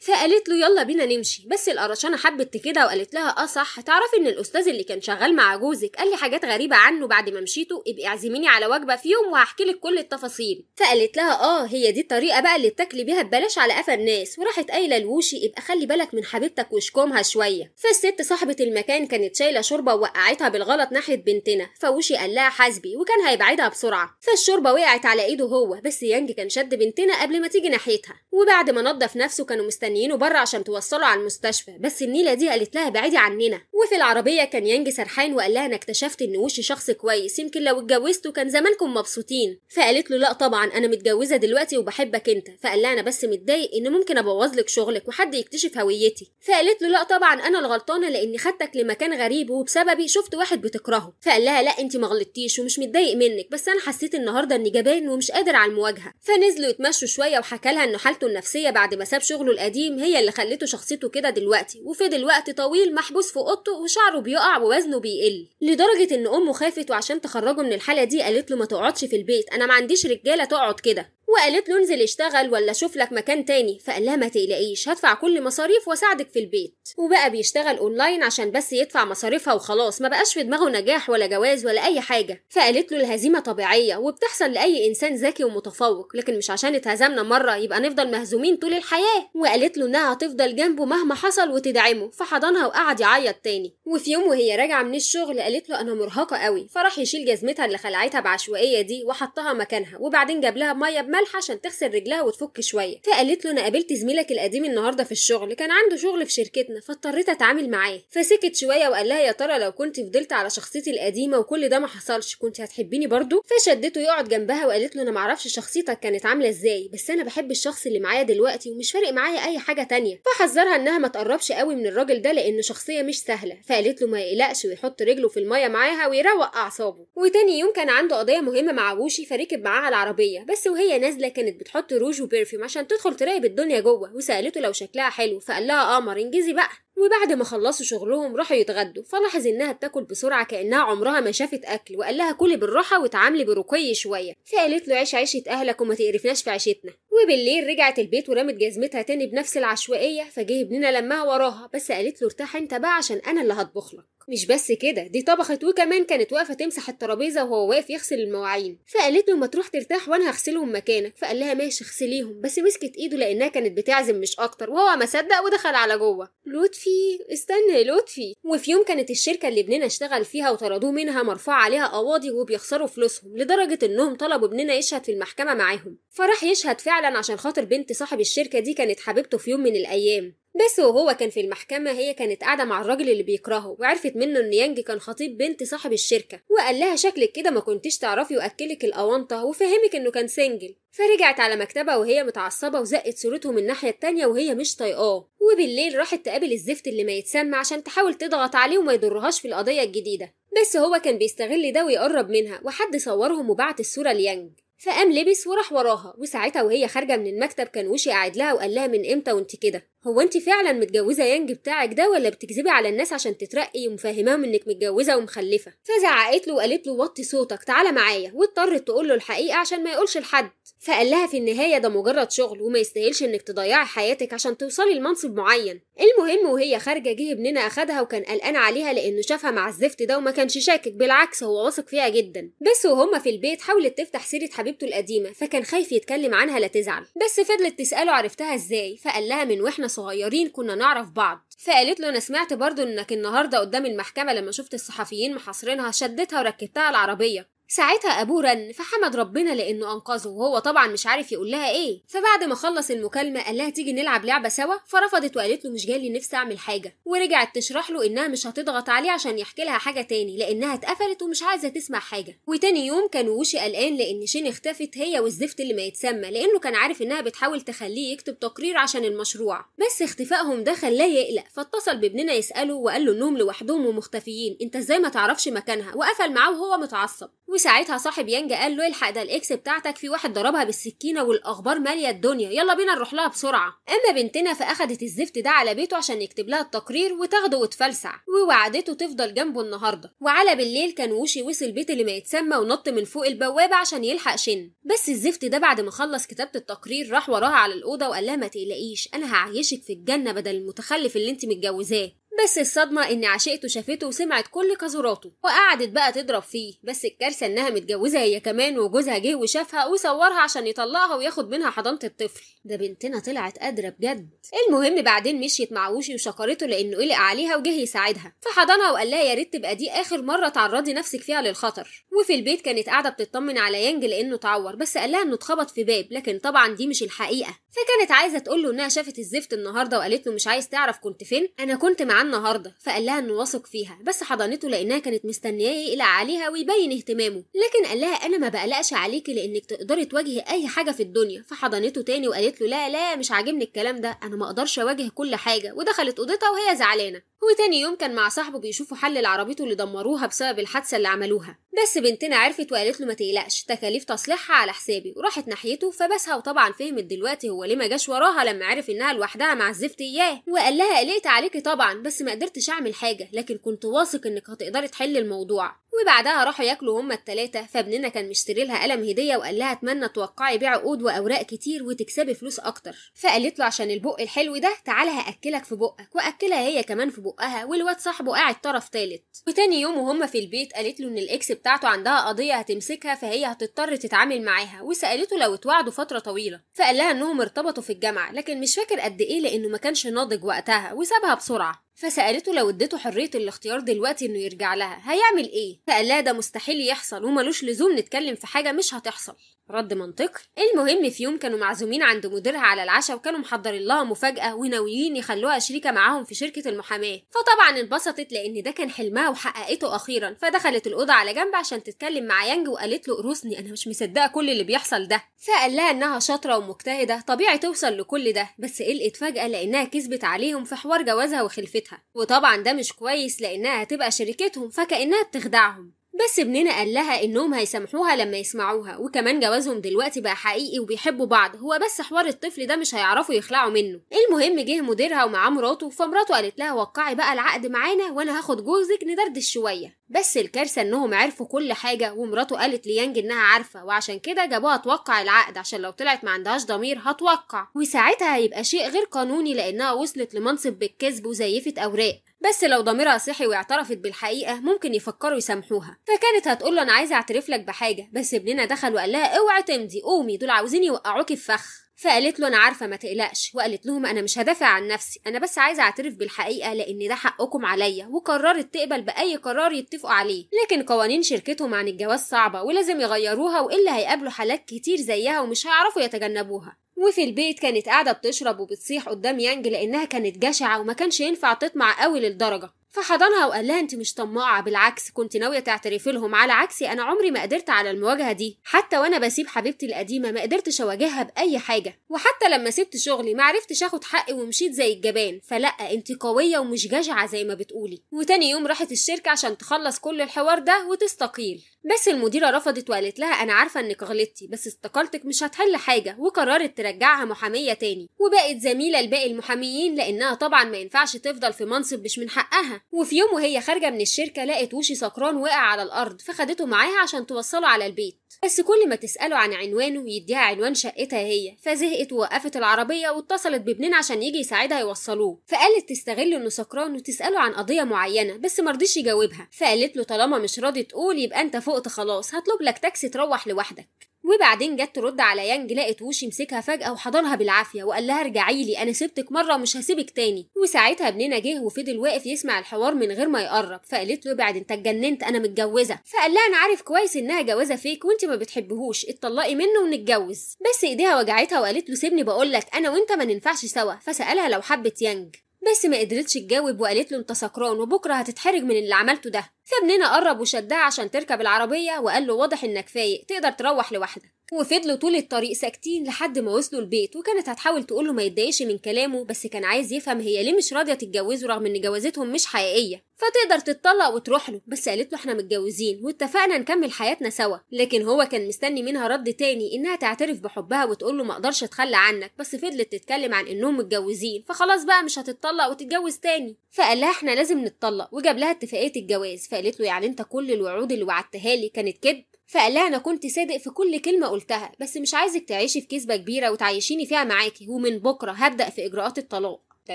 فقالت له يلا بينا نمشي بس القرشانة حبت كده وقالت لها اه صح تعرفي ان الاستاذ اللي كان شغال مع جوزك قال لي حاجات غريبة عنه بعد ما مشيته ابقي اعزميني على وجبة في يوم وهحكي لك كل التفاصيل فقالت لها اه هي دي الطريقة بقى اللي بتاكلي بيها ببلاش على قفا الناس وراحت قايلة لوشي ابقى خلي بالك من حبيبتك وشكومها شوية فالست صاحبة المكان كانت شايلة شوربة ووقعتها بالغلط ناحية بنتنا فوشي قال لها حاسبي وكان هيبعدها بسرعة فالشوربة وقعت على ايده هو بس يانج كان شد بنتنا قبل ما تيجي ناحيتها وبعد ما نضف نفسه كانوا مستنيين مستنيينه بره عشان توصله على المستشفى بس النيله دي قالت لها بعيدي عننا وفي العربيه كان يانج سرحان وقال لها انا اكتشفت ان وشي شخص كويس يمكن لو اتجوزته كان زمانكم مبسوطين فقالت له لا طبعا انا متجوزه دلوقتي وبحبك انت فقال لها انا بس متضايق ان ممكن ابوظ لك شغلك وحد يكتشف هويتي فقالت له لا طبعا انا الغلطانه لاني خدتك لمكان غريب وبسببي شفت واحد بتكرهه فقال لها لا انت ما غلطتيش ومش متضايق منك بس انا حسيت النهارده اني جبان ومش قادر على المواجهه فنزلوا يتمشوا شويه وحكى لها انه حالته النفسيه بعد ما ساب شغله القديم القديم هي اللي خلته شخصيته كده دلوقتي وفضل وقت طويل محبوس في اوضته وشعره بيقع ووزنه بيقل لدرجه ان امه خافت وعشان تخرجه من الحاله دي قالت له ما تقعدش في البيت انا ما عنديش رجاله تقعد كده وقالت له انزل اشتغل ولا شوف لك مكان تاني فقال لها ما تقلقيش هدفع كل مصاريف واساعدك في البيت وبقى بيشتغل اونلاين عشان بس يدفع مصاريفها وخلاص ما بقاش في دماغه نجاح ولا جواز ولا اي حاجه فقالت له الهزيمه طبيعيه وبتحصل لاي انسان ذكي ومتفوق لكن مش عشان اتهزمنا مره يبقى نفضل مهزومين طول الحياه وقالت له انها هتفضل جنبه مهما حصل وتدعمه فحضنها وقعد يعيط تاني وفي يوم وهي راجعه من الشغل قالت له انا مرهقه قوي فراح يشيل جزمتها اللي خلعتها بعشوائيه دي وحطها مكانها وبعدين جاب لها ميه مالحه عشان تغسل رجلها وتفك شويه فقالت له انا قابلت زميلك القديم النهارده في الشغل كان عنده شغل في شركتنا فاضطريت اتعامل معاه فسكت شويه وقال لها يا ترى لو كنت فضلت على شخصيتي القديمه وكل ده ما حصلش كنت هتحبيني برضه فشدته يقعد جنبها وقالت له انا معرفش شخصيتك كانت عامله ازاي بس انا بحب الشخص اللي معايا دلوقتي ومش فارق معايا اي حاجه تانية فحذرها انها ما تقربش قوي من الراجل ده لانه شخصيه مش سهله فقالت له ما يقلقش ويحط رجله في الميه معاها ويروق اعصابه وتاني يوم كان عنده قضيه مهمه مع ووشي فركب معاها العربيه بس وهي نازله كانت بتحط روج وبرفيوم عشان تدخل تراقب الدنيا جوه وسالته لو شكلها حلو فقال لها اه انجزي بقى وبعد ما خلصوا شغلهم راحوا يتغدوا فلاحظ انها بتاكل بسرعه كانها عمرها ما شافت اكل وقال لها كلي بالراحه وتعاملي برقي شويه فقالت له عيش عيشه اهلك وما تقرفناش في عيشتنا وبالليل رجعت البيت ورمت جزمتها تاني بنفس العشوائيه فجه ابننا لمها وراها بس قالت له ارتاح انت بقى عشان انا اللي هطبخ لك مش بس كده دي طبخت وكمان كانت واقفه تمسح الترابيزه وهو واقف يغسل المواعين فقالت له ما تروح ترتاح وانا هغسلهم مكانك فقال لها ماشي اغسليهم بس مسكت ايده لانها كانت بتعزم مش اكتر وهو ما صدق ودخل على جوه لطفي لطفي استنى يا لطفي وفي يوم كانت الشركة اللي ابننا اشتغل فيها وطردوه منها مرفوع عليها قواضي وبيخسروا فلوسهم لدرجة انهم طلبوا ابننا يشهد في المحكمة معاهم فراح يشهد فعلا عشان خاطر بنت صاحب الشركة دي كانت حبيبته في يوم من الايام بس وهو كان في المحكمة هي كانت قاعدة مع الراجل اللي بيكرهه وعرفت منه إن يانج كان خطيب بنت صاحب الشركة وقال لها شكلك كده ما كنتش تعرفي وأكلك الأونطة وفهمك إنه كان سنجل فرجعت على مكتبها وهي متعصبة وزقت صورته من الناحية التانية وهي مش طايقاه وبالليل راحت تقابل الزفت اللي ما يتسمى عشان تحاول تضغط عليه وما يضرهاش في القضية الجديدة بس هو كان بيستغل ده ويقرب منها وحد صورهم وبعت الصورة ليانج فقام لبس وراح وراها وساعتها وهي خارجه من المكتب كان وشي قاعد لها وقال لها من امتى وانت كده هو انت فعلا متجوزه يانج بتاعك ده ولا بتكذبي على الناس عشان تترقي ومفهماهم انك متجوزه ومخلفه فزعقت له وقالت له وطي صوتك تعالى معايا واضطرت تقول له الحقيقه عشان ما يقولش لحد فقال لها في النهايه ده مجرد شغل وما يستاهلش انك تضيعي حياتك عشان توصلي لمنصب معين المهم وهي خارجه جه ابننا اخدها وكان قلقان عليها لانه شافها مع الزفت ده وما كانش شاكك بالعكس هو واثق فيها جدا بس وهما في البيت حاولت تفتح سيره حبيبته القديمه فكان خايف يتكلم عنها لا تزعل بس فضلت تساله عرفتها ازاي فقال لها من واحنا صغيرين كنا نعرف بعض فقالت له انا سمعت برضه انك النهارده قدام المحكمه لما شفت الصحفيين محاصرينها شدتها وركبتها العربيه ساعتها أبوه رن فحمد ربنا لأنه أنقذه وهو طبعا مش عارف يقول لها إيه فبعد ما خلص المكالمة قال لها تيجي نلعب لعبة سوا فرفضت وقالت له مش جالي نفسي أعمل حاجة ورجعت تشرح له إنها مش هتضغط عليه عشان يحكي لها حاجة تاني لأنها اتقفلت ومش عايزة تسمع حاجة وتاني يوم كان ووشي قلقان لأن شين اختفت هي والزفت اللي ما يتسمى لأنه كان عارف إنها بتحاول تخليه يكتب تقرير عشان المشروع بس اختفائهم ده خلاه يقلق فاتصل بابننا يسأله وقال له إنهم لوحدهم ومختفيين أنت إزاي ما تعرفش مكانها وقفل معاه وهو متعصب وساعتها صاحب يانج قال له الحق ده الاكس بتاعتك في واحد ضربها بالسكينه والاخبار ماليه الدنيا يلا بينا نروح لها بسرعه اما بنتنا فاخدت الزفت ده على بيته عشان يكتب لها التقرير وتاخده وتفلسع ووعدته تفضل جنبه النهارده وعلى بالليل كان وشي وصل بيت اللي ما يتسمى ونط من فوق البوابه عشان يلحق شن بس الزفت ده بعد ما خلص كتابه التقرير راح وراها على الاوضه وقال لها ما تقلقيش انا هعيشك في الجنه بدل المتخلف اللي انت متجوزاه بس الصدمة إن عشيقته شافته وسمعت كل قذراته وقعدت بقى تضرب فيه بس الكارثة إنها متجوزة هي كمان وجوزها جه وشافها وصورها عشان يطلقها وياخد منها حضانة الطفل ده بنتنا طلعت قادرة بجد المهم بعدين مشيت مع وشي وشكرته لأنه قلق عليها وجه يساعدها فحضنها وقال لها يا ريت تبقى دي آخر مرة تعرضي نفسك فيها للخطر وفي البيت كانت قاعدة بتطمن على يانج لأنه اتعور بس قال لها إنه اتخبط في باب لكن طبعا دي مش الحقيقة فكانت عايزة تقول له إنها شافت الزفت النهاردة وقالت له مش عايز تعرف كنت فين أنا كنت معاه النهارده فقال لها انه واثق فيها بس حضنته لانها كانت مستنياه يقلق عليها ويبين اهتمامه لكن قال لها انا ما بقلقش عليكي لانك تقدري تواجهي اي حاجه في الدنيا فحضنته تاني وقالت له لا لا مش عاجبني الكلام ده انا ما اقدرش اواجه كل حاجه ودخلت اوضتها وهي زعلانه وتاني يوم كان مع صاحبه بيشوفوا حل لعربيته اللي دمروها بسبب الحادثة اللي عملوها بس بنتنا عرفت وقالت له ما تقلقش تكاليف تصليحها على حسابي وراحت ناحيته فبسها وطبعا فهمت دلوقتي هو ليه ما جاش وراها لما عرف انها لوحدها مع الزفت اياه وقال لها قلقت عليكي طبعا بس ما قدرتش اعمل حاجة لكن كنت واثق انك هتقدري تحلي الموضوع وبعدها راحوا ياكلوا هما التلاتة فابننا كان مشتري لها قلم هدية وقال لها اتمنى توقعي بيع عقود وأوراق كتير وتكسبي فلوس أكتر فقالت له عشان البق الحلو ده تعالى هأكلك في بقك وأكلها هي كمان في بقها والواد صاحبه قاعد طرف تالت وتاني يوم وهما في البيت قالت له إن الإكس بتاعته عندها قضية هتمسكها فهي هتضطر تتعامل معاها وسألته لو اتوعدوا فترة طويلة فقال لها إنهم ارتبطوا في الجامعة لكن مش فاكر قد إيه لأنه ما كانش ناضج وقتها وسابها بسرعة فسألته لو اديته حرية الاختيار دلوقتي انه يرجع لها هيعمل ايه؟ فقال لها ده مستحيل يحصل وملوش لزوم نتكلم في حاجة مش هتحصل رد منطقي المهم في يوم كانوا معزومين عند مديرها على العشاء وكانوا محضرين لها مفاجأة وناويين يخلوها شريكة معاهم في شركة المحاماة فطبعا انبسطت لأن ده كان حلمها وحققته أخيرا فدخلت الأوضة على جنب عشان تتكلم مع يانج وقالت له قروسني أنا مش مصدقة كل اللي بيحصل ده فقال لها إنها شاطرة ومجتهدة طبيعي توصل لكل ده بس قلقت فجأة لأنها كسبت عليهم في حوار جوازها وخلفتها وطبعا ده مش كويس لأنها هتبقى شريكتهم فكأنها بتخدعهم بس ابننا قال لها انهم هيسامحوها لما يسمعوها وكمان جوازهم دلوقتي بقى حقيقي وبيحبوا بعض هو بس حوار الطفل ده مش هيعرفوا يخلعوا منه المهم جه مديرها ومعاه مراته فمراته قالت لها وقعي بقى العقد معانا وانا هاخد جوزك ندردش شويه بس الكارثه انهم عرفوا كل حاجه ومراته قالت ليانج انها عارفه وعشان كده جابوها توقع العقد عشان لو طلعت ما عندهاش ضمير هتوقع وساعتها هيبقى شيء غير قانوني لانها وصلت لمنصب بالكذب وزيفت اوراق بس لو ضميرها صحي واعترفت بالحقيقه ممكن يفكروا يسامحوها فكانت هتقول له انا عايزه اعترف لك بحاجه بس ابننا دخل وقال لها اوعي تمضي قومي دول عاوزين يوقعوكي في فخ فقالت له انا عارفه ما تقلقش وقالت لهم انا مش هدافع عن نفسي انا بس عايزه اعترف بالحقيقه لان ده حقكم عليا وقررت تقبل باي قرار يتفقوا عليه لكن قوانين شركتهم عن الجواز صعبه ولازم يغيروها والا هيقابلوا حالات كتير زيها ومش هيعرفوا يتجنبوها وفي البيت كانت قاعدة بتشرب وبتصيح قدام يانج لأنها كانت جشعة وما كانش ينفع تطمع قوي للدرجة فحضنها وقال لها انت مش طماعة بالعكس كنت ناوية تعترفي لهم على عكسي انا عمري ما قدرت على المواجهة دي حتى وانا بسيب حبيبتي القديمة ما قدرتش اواجهها بأي حاجة وحتى لما سبت شغلي ما عرفتش اخد حقي ومشيت زي الجبان فلا انت قوية ومش جشعة زي ما بتقولي وتاني يوم راحت الشركة عشان تخلص كل الحوار ده وتستقيل بس المديرة رفضت وقالت لها أنا عارفة إنك غلطتي بس استقالتك مش هتحل حاجة وقررت ترجعها محامية تاني وبقت زميلة لباقي المحاميين لأنها طبعا ما ينفعش تفضل في منصب مش من حقها وفي يوم وهي خارجة من الشركة لقت وشي سكران وقع على الأرض فخدته معاها عشان توصله على البيت بس كل ما تسأله عن عنوانه يديها عنوان شقتها هي فزهقت ووقفت العربية واتصلت بابنين عشان يجي يساعدها يوصلوه فقالت تستغل إنه سكران وتسأله عن قضية معينة بس مرضيش يجاوبها فقالت له طالما مش راضي تقول يبقى أنت فوق فوقت خلاص هطلب لك تاكسي تروح لوحدك وبعدين جت ترد على يانج لقت وشي مسكها فجأة وحضنها بالعافية وقال لها ارجعي لي أنا سبتك مرة مش هسيبك تاني وساعتها ابننا جه وفضل واقف يسمع الحوار من غير ما يقرب فقالت له ابعد انت اتجننت أنا متجوزة فقال لها أنا عارف كويس إنها جوازة فيك وأنت ما بتحبهوش اتطلقي منه ونتجوز بس إيديها وجعتها وقالت له سيبني بقولك أنا وأنت ما ننفعش سوا فسألها لو حبت يانج بس ما قدرتش تجاوب وقالت له انت سكران وبكره هتتحرج من اللي عملته ده فابننا قرب وشدها عشان تركب العربية وقال له واضح إنك فايق تقدر تروح لوحدك وفضلوا طول الطريق ساكتين لحد ما وصلوا البيت وكانت هتحاول تقول له ما يتضايقش من كلامه بس كان عايز يفهم هي ليه مش راضيه تتجوزه رغم ان جوازتهم مش حقيقيه فتقدر تتطلق وتروح له بس قالت له احنا متجوزين واتفقنا نكمل حياتنا سوا لكن هو كان مستني منها رد تاني انها تعترف بحبها وتقول له ما اقدرش اتخلى عنك بس فضلت تتكلم عن انهم متجوزين فخلاص بقى مش هتتطلق وتتجوز تاني فقال لها احنا لازم نتطلق وجاب لها اتفاقيه الجواز فقالت له يعني انت كل الوعود اللي وعدتها لي كانت كذب فقال لها انا كنت صادق في كل كلمه قلتها بس مش عايزك تعيشي في كذبه كبيره وتعيشيني فيها معاكي ومن بكره هبدا في اجراءات الطلاق ده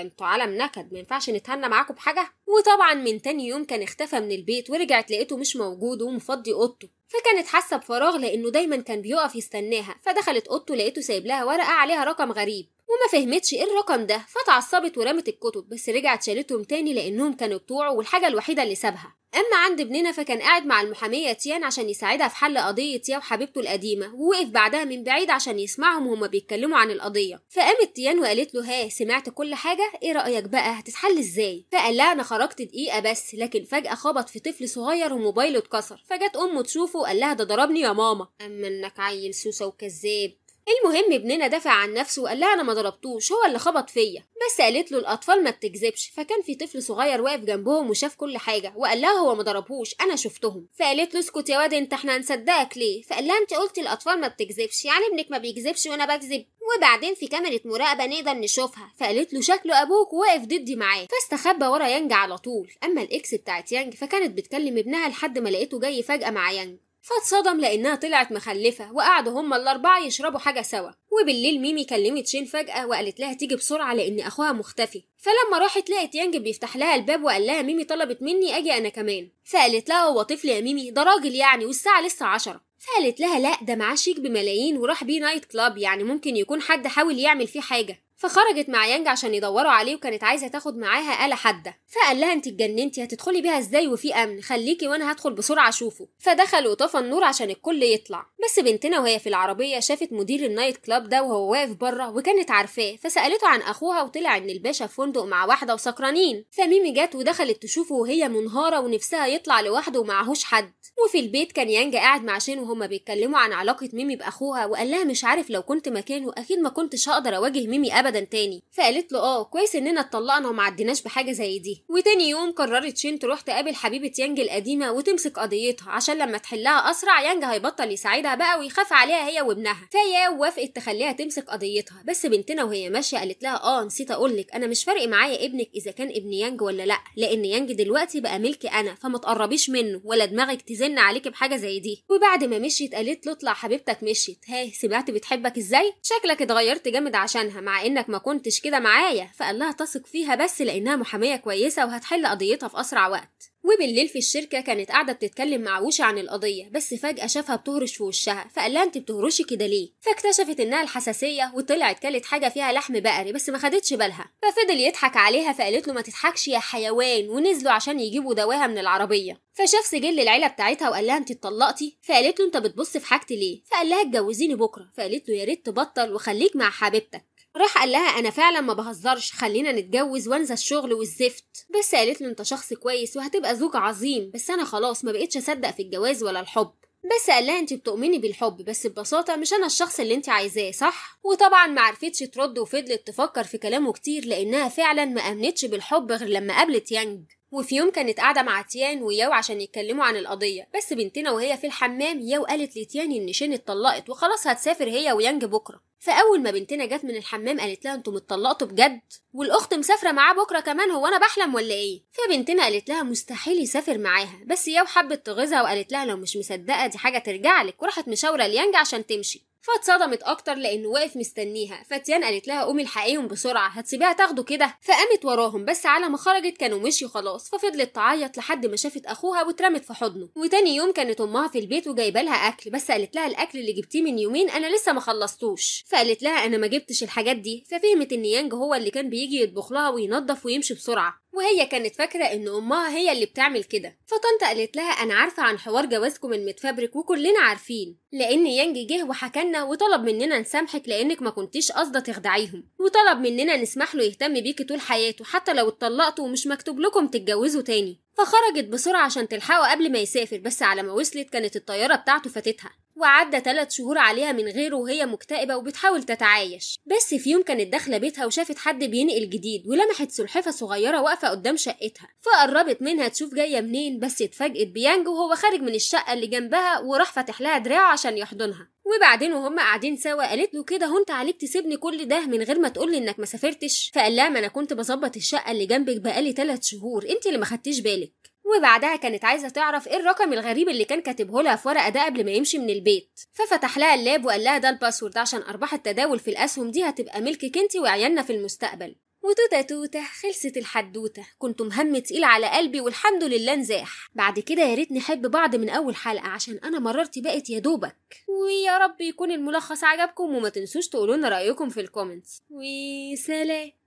انتوا عالم نكد ما ينفعش نتهنى معاكم بحاجه وطبعا من تاني يوم كان اختفى من البيت ورجعت لقيته مش موجود ومفضي اوضته فكانت حاسه بفراغ لانه دايما كان بيقف يستناها فدخلت اوضته لقيته سايب لها ورقه عليها رقم غريب وما فهمتش ايه الرقم ده فتعصبت ورمت الكتب بس رجعت شالتهم تاني لانهم كانوا بتوعه والحاجه الوحيده اللي سابها اما عند ابننا فكان قاعد مع المحاميه تيان عشان يساعدها في حل قضيه يا وحبيبته القديمه ووقف بعدها من بعيد عشان يسمعهم وهما بيتكلموا عن القضيه فقامت تيان وقالت له ها سمعت كل حاجه ايه رايك بقى هتتحل ازاي فقال لها انا خرجت دقيقه بس لكن فجاه خبط في طفل صغير وموبايله اتكسر فجت امه تشوفه وقال لها ده ضربني يا ماما اما انك عيل سوسه وكذاب المهم ابننا دافع عن نفسه وقال لها انا ما ضربتوش هو اللي خبط فيا بس قالت له الاطفال ما بتكذبش فكان في طفل صغير واقف جنبهم وشاف كل حاجه وقال لها هو ما ضربهوش انا شفتهم فقالت له اسكت يا واد انت احنا هنصدقك ليه فقال لها انت قلتي الاطفال ما بتكذبش يعني ابنك ما بيكذبش وانا بكذب وبعدين في كاميرا مراقبه نقدر نشوفها فقالت له شكله ابوك واقف ضدي معاه فاستخبى ورا يانج على طول اما الاكس بتاعت يانج فكانت بتكلم ابنها لحد ما لقيته جاي فجاه مع يانج فاتصدم لأنها طلعت مخلفة وقعدوا هما الأربعة يشربوا حاجة سوا وبالليل ميمي كلمت شين فجأة وقالت لها تيجي بسرعة لأن أخوها مختفي فلما راحت لقت يانج بيفتح لها الباب وقال لها ميمي طلبت مني أجي أنا كمان فقالت لها هو طفل يا ميمي ده راجل يعني والساعة لسه عشرة فقالت لها لا ده معاه شيك بملايين وراح بيه نايت كلاب يعني ممكن يكون حد حاول يعمل فيه حاجة فخرجت مع يانج عشان يدوروا عليه وكانت عايزه تاخد معاها آلة حاده فقال لها انت اتجننتي هتدخلي بيها ازاي وفي امن خليكي وانا هدخل بسرعه اشوفه فدخل وطفى النور عشان الكل يطلع بس بنتنا وهي في العربيه شافت مدير النايت كلاب ده وهو واقف بره وكانت عارفاه فسالته عن اخوها وطلع ان الباشا في فندق مع واحده وسكرانين فميمي جت ودخلت تشوفه وهي منهاره ونفسها يطلع لوحده ومعهوش حد وفي البيت كان يانج قاعد مع شين وهما بيتكلموا عن علاقه ميمي باخوها وقال لها مش عارف لو كنت مكانه اكيد ما كنتش هقدر اواجه ميمي ابدا ابدا تاني فقالت له اه كويس اننا اتطلقنا وما عديناش بحاجه زي دي وتاني يوم قررت شين تروح تقابل حبيبه يانج القديمه وتمسك قضيتها عشان لما تحلها اسرع يانج هيبطل يساعدها بقى ويخاف عليها هي وابنها فيا وافقت تخليها تمسك قضيتها بس بنتنا وهي ماشيه قالت لها اه نسيت اقول لك انا مش فارق معايا ابنك اذا كان ابن يانج ولا لا لان يانج دلوقتي بقى ملكي انا فما تقربيش منه ولا دماغك تزن عليكي بحاجه زي دي وبعد ما مشيت قالت له اطلع حبيبتك مشيت ها سمعت بتحبك ازاي شكلك اتغيرت جامد عشانها مع ان انك ما كنتش كده معايا فقال لها تثق فيها بس لانها محاميه كويسه وهتحل قضيتها في اسرع وقت وبالليل في الشركه كانت قاعده بتتكلم مع وشي عن القضيه بس فجاه شافها بتهرش في وشها فقال لها انت بتهرشي كده ليه فاكتشفت انها الحساسيه وطلعت كلت حاجه فيها لحم بقري بس ما خدتش بالها ففضل يضحك عليها فقالت له ما تضحكش يا حيوان ونزلوا عشان يجيبوا دواها من العربيه فشاف سجل العيله بتاعتها وقال لها انت اتطلقتي فقالت له انت بتبص في حاجتي ليه فقال لها اتجوزيني بكره فقالت له يا ريت تبطل وخليك مع حبيبتك راح قال لها انا فعلا ما بهزرش خلينا نتجوز وانسى الشغل والزفت بس قالت له انت شخص كويس وهتبقى زوج عظيم بس انا خلاص ما بقتش اصدق في الجواز ولا الحب بس قال لها انت بتؤمني بالحب بس ببساطة مش انا الشخص اللي انت عايزاه صح؟ وطبعا ما عرفتش ترد وفضلت تفكر في كلامه كتير لانها فعلا ما امنتش بالحب غير لما قابلت يانج وفي يوم كانت قاعدة مع تيان وياو عشان يتكلموا عن القضية بس بنتنا وهي في الحمام ياو قالت لتيان إن شين اتطلقت وخلاص هتسافر هي ويانج بكرة فأول ما بنتنا جت من الحمام قالت لها انتوا اتطلقتوا بجد والأخت مسافرة معاه بكرة كمان هو أنا بحلم ولا إيه فبنتنا قالت لها مستحيل يسافر معاها بس ياو حبت تغيظها وقالت لها لو مش مصدقة دي حاجة ترجع لك وراحت مشاورة ليانج عشان تمشي فاتصدمت اكتر لانه واقف مستنيها فتيان قالت لها قومي الحقيهم بسرعه هتسيبيها تاخده كده فقامت وراهم بس على ما خرجت كانوا مشيوا خلاص ففضلت تعيط لحد ما شافت اخوها واترمت في حضنه وتاني يوم كانت امها في البيت وجايبه لها اكل بس قالت لها الاكل اللي جبتيه من يومين انا لسه ما خلصتوش فقالت لها انا ما جبتش الحاجات دي ففهمت ان يانج هو اللي كان بيجي يطبخ لها وينظف ويمشي بسرعه وهي كانت فاكرة إن أمها هي اللي بتعمل كده فطنط قالت لها أنا عارفة عن حوار جوازكم المتفبرك وكلنا عارفين لأن يانج جه وحكلنا وطلب مننا نسامحك لأنك ما كنتيش قاصدة تخدعيهم وطلب مننا نسمح له يهتم بيكي طول حياته حتى لو اتطلقتوا ومش مكتوب لكم تتجوزوا تاني فخرجت بسرعة عشان تلحقه قبل ما يسافر بس على ما وصلت كانت الطيارة بتاعته فاتتها وعدى تلات شهور عليها من غيره وهي مكتئبة وبتحاول تتعايش بس في يوم كانت داخلة بيتها وشافت حد بينقل جديد ولمحت سلحفة صغيرة واقفة قدام شقتها فقربت منها تشوف جاية منين بس اتفاجئت بيانج وهو خارج من الشقة اللي جنبها وراح فاتح لها دراعه عشان يحضنها وبعدين وهم قاعدين سوا قالت له كده هو انت عليك تسيبني كل ده من غير ما تقولي انك ما سافرتش فقال لها ما انا كنت بظبط الشقه اللي جنبك بقالي 3 شهور انت اللي ما خدتيش بالك وبعدها كانت عايزة تعرف ايه الرقم الغريب اللي كان كاتبه لها في ورقة ده قبل ما يمشي من البيت ففتح لها اللاب وقال لها ده الباسورد عشان أرباح التداول في الأسهم دي هتبقى ملكك انت وعيالنا في المستقبل وتوتة توتة خلصت الحدوتة كنت مهم تقيل على قلبي والحمد لله نزاح بعد كده يا ريت نحب بعض من أول حلقة عشان أنا مررت بقت يا دوبك ويا رب يكون الملخص عجبكم وما تنسوش تقولون رأيكم في الكومنتس وسلام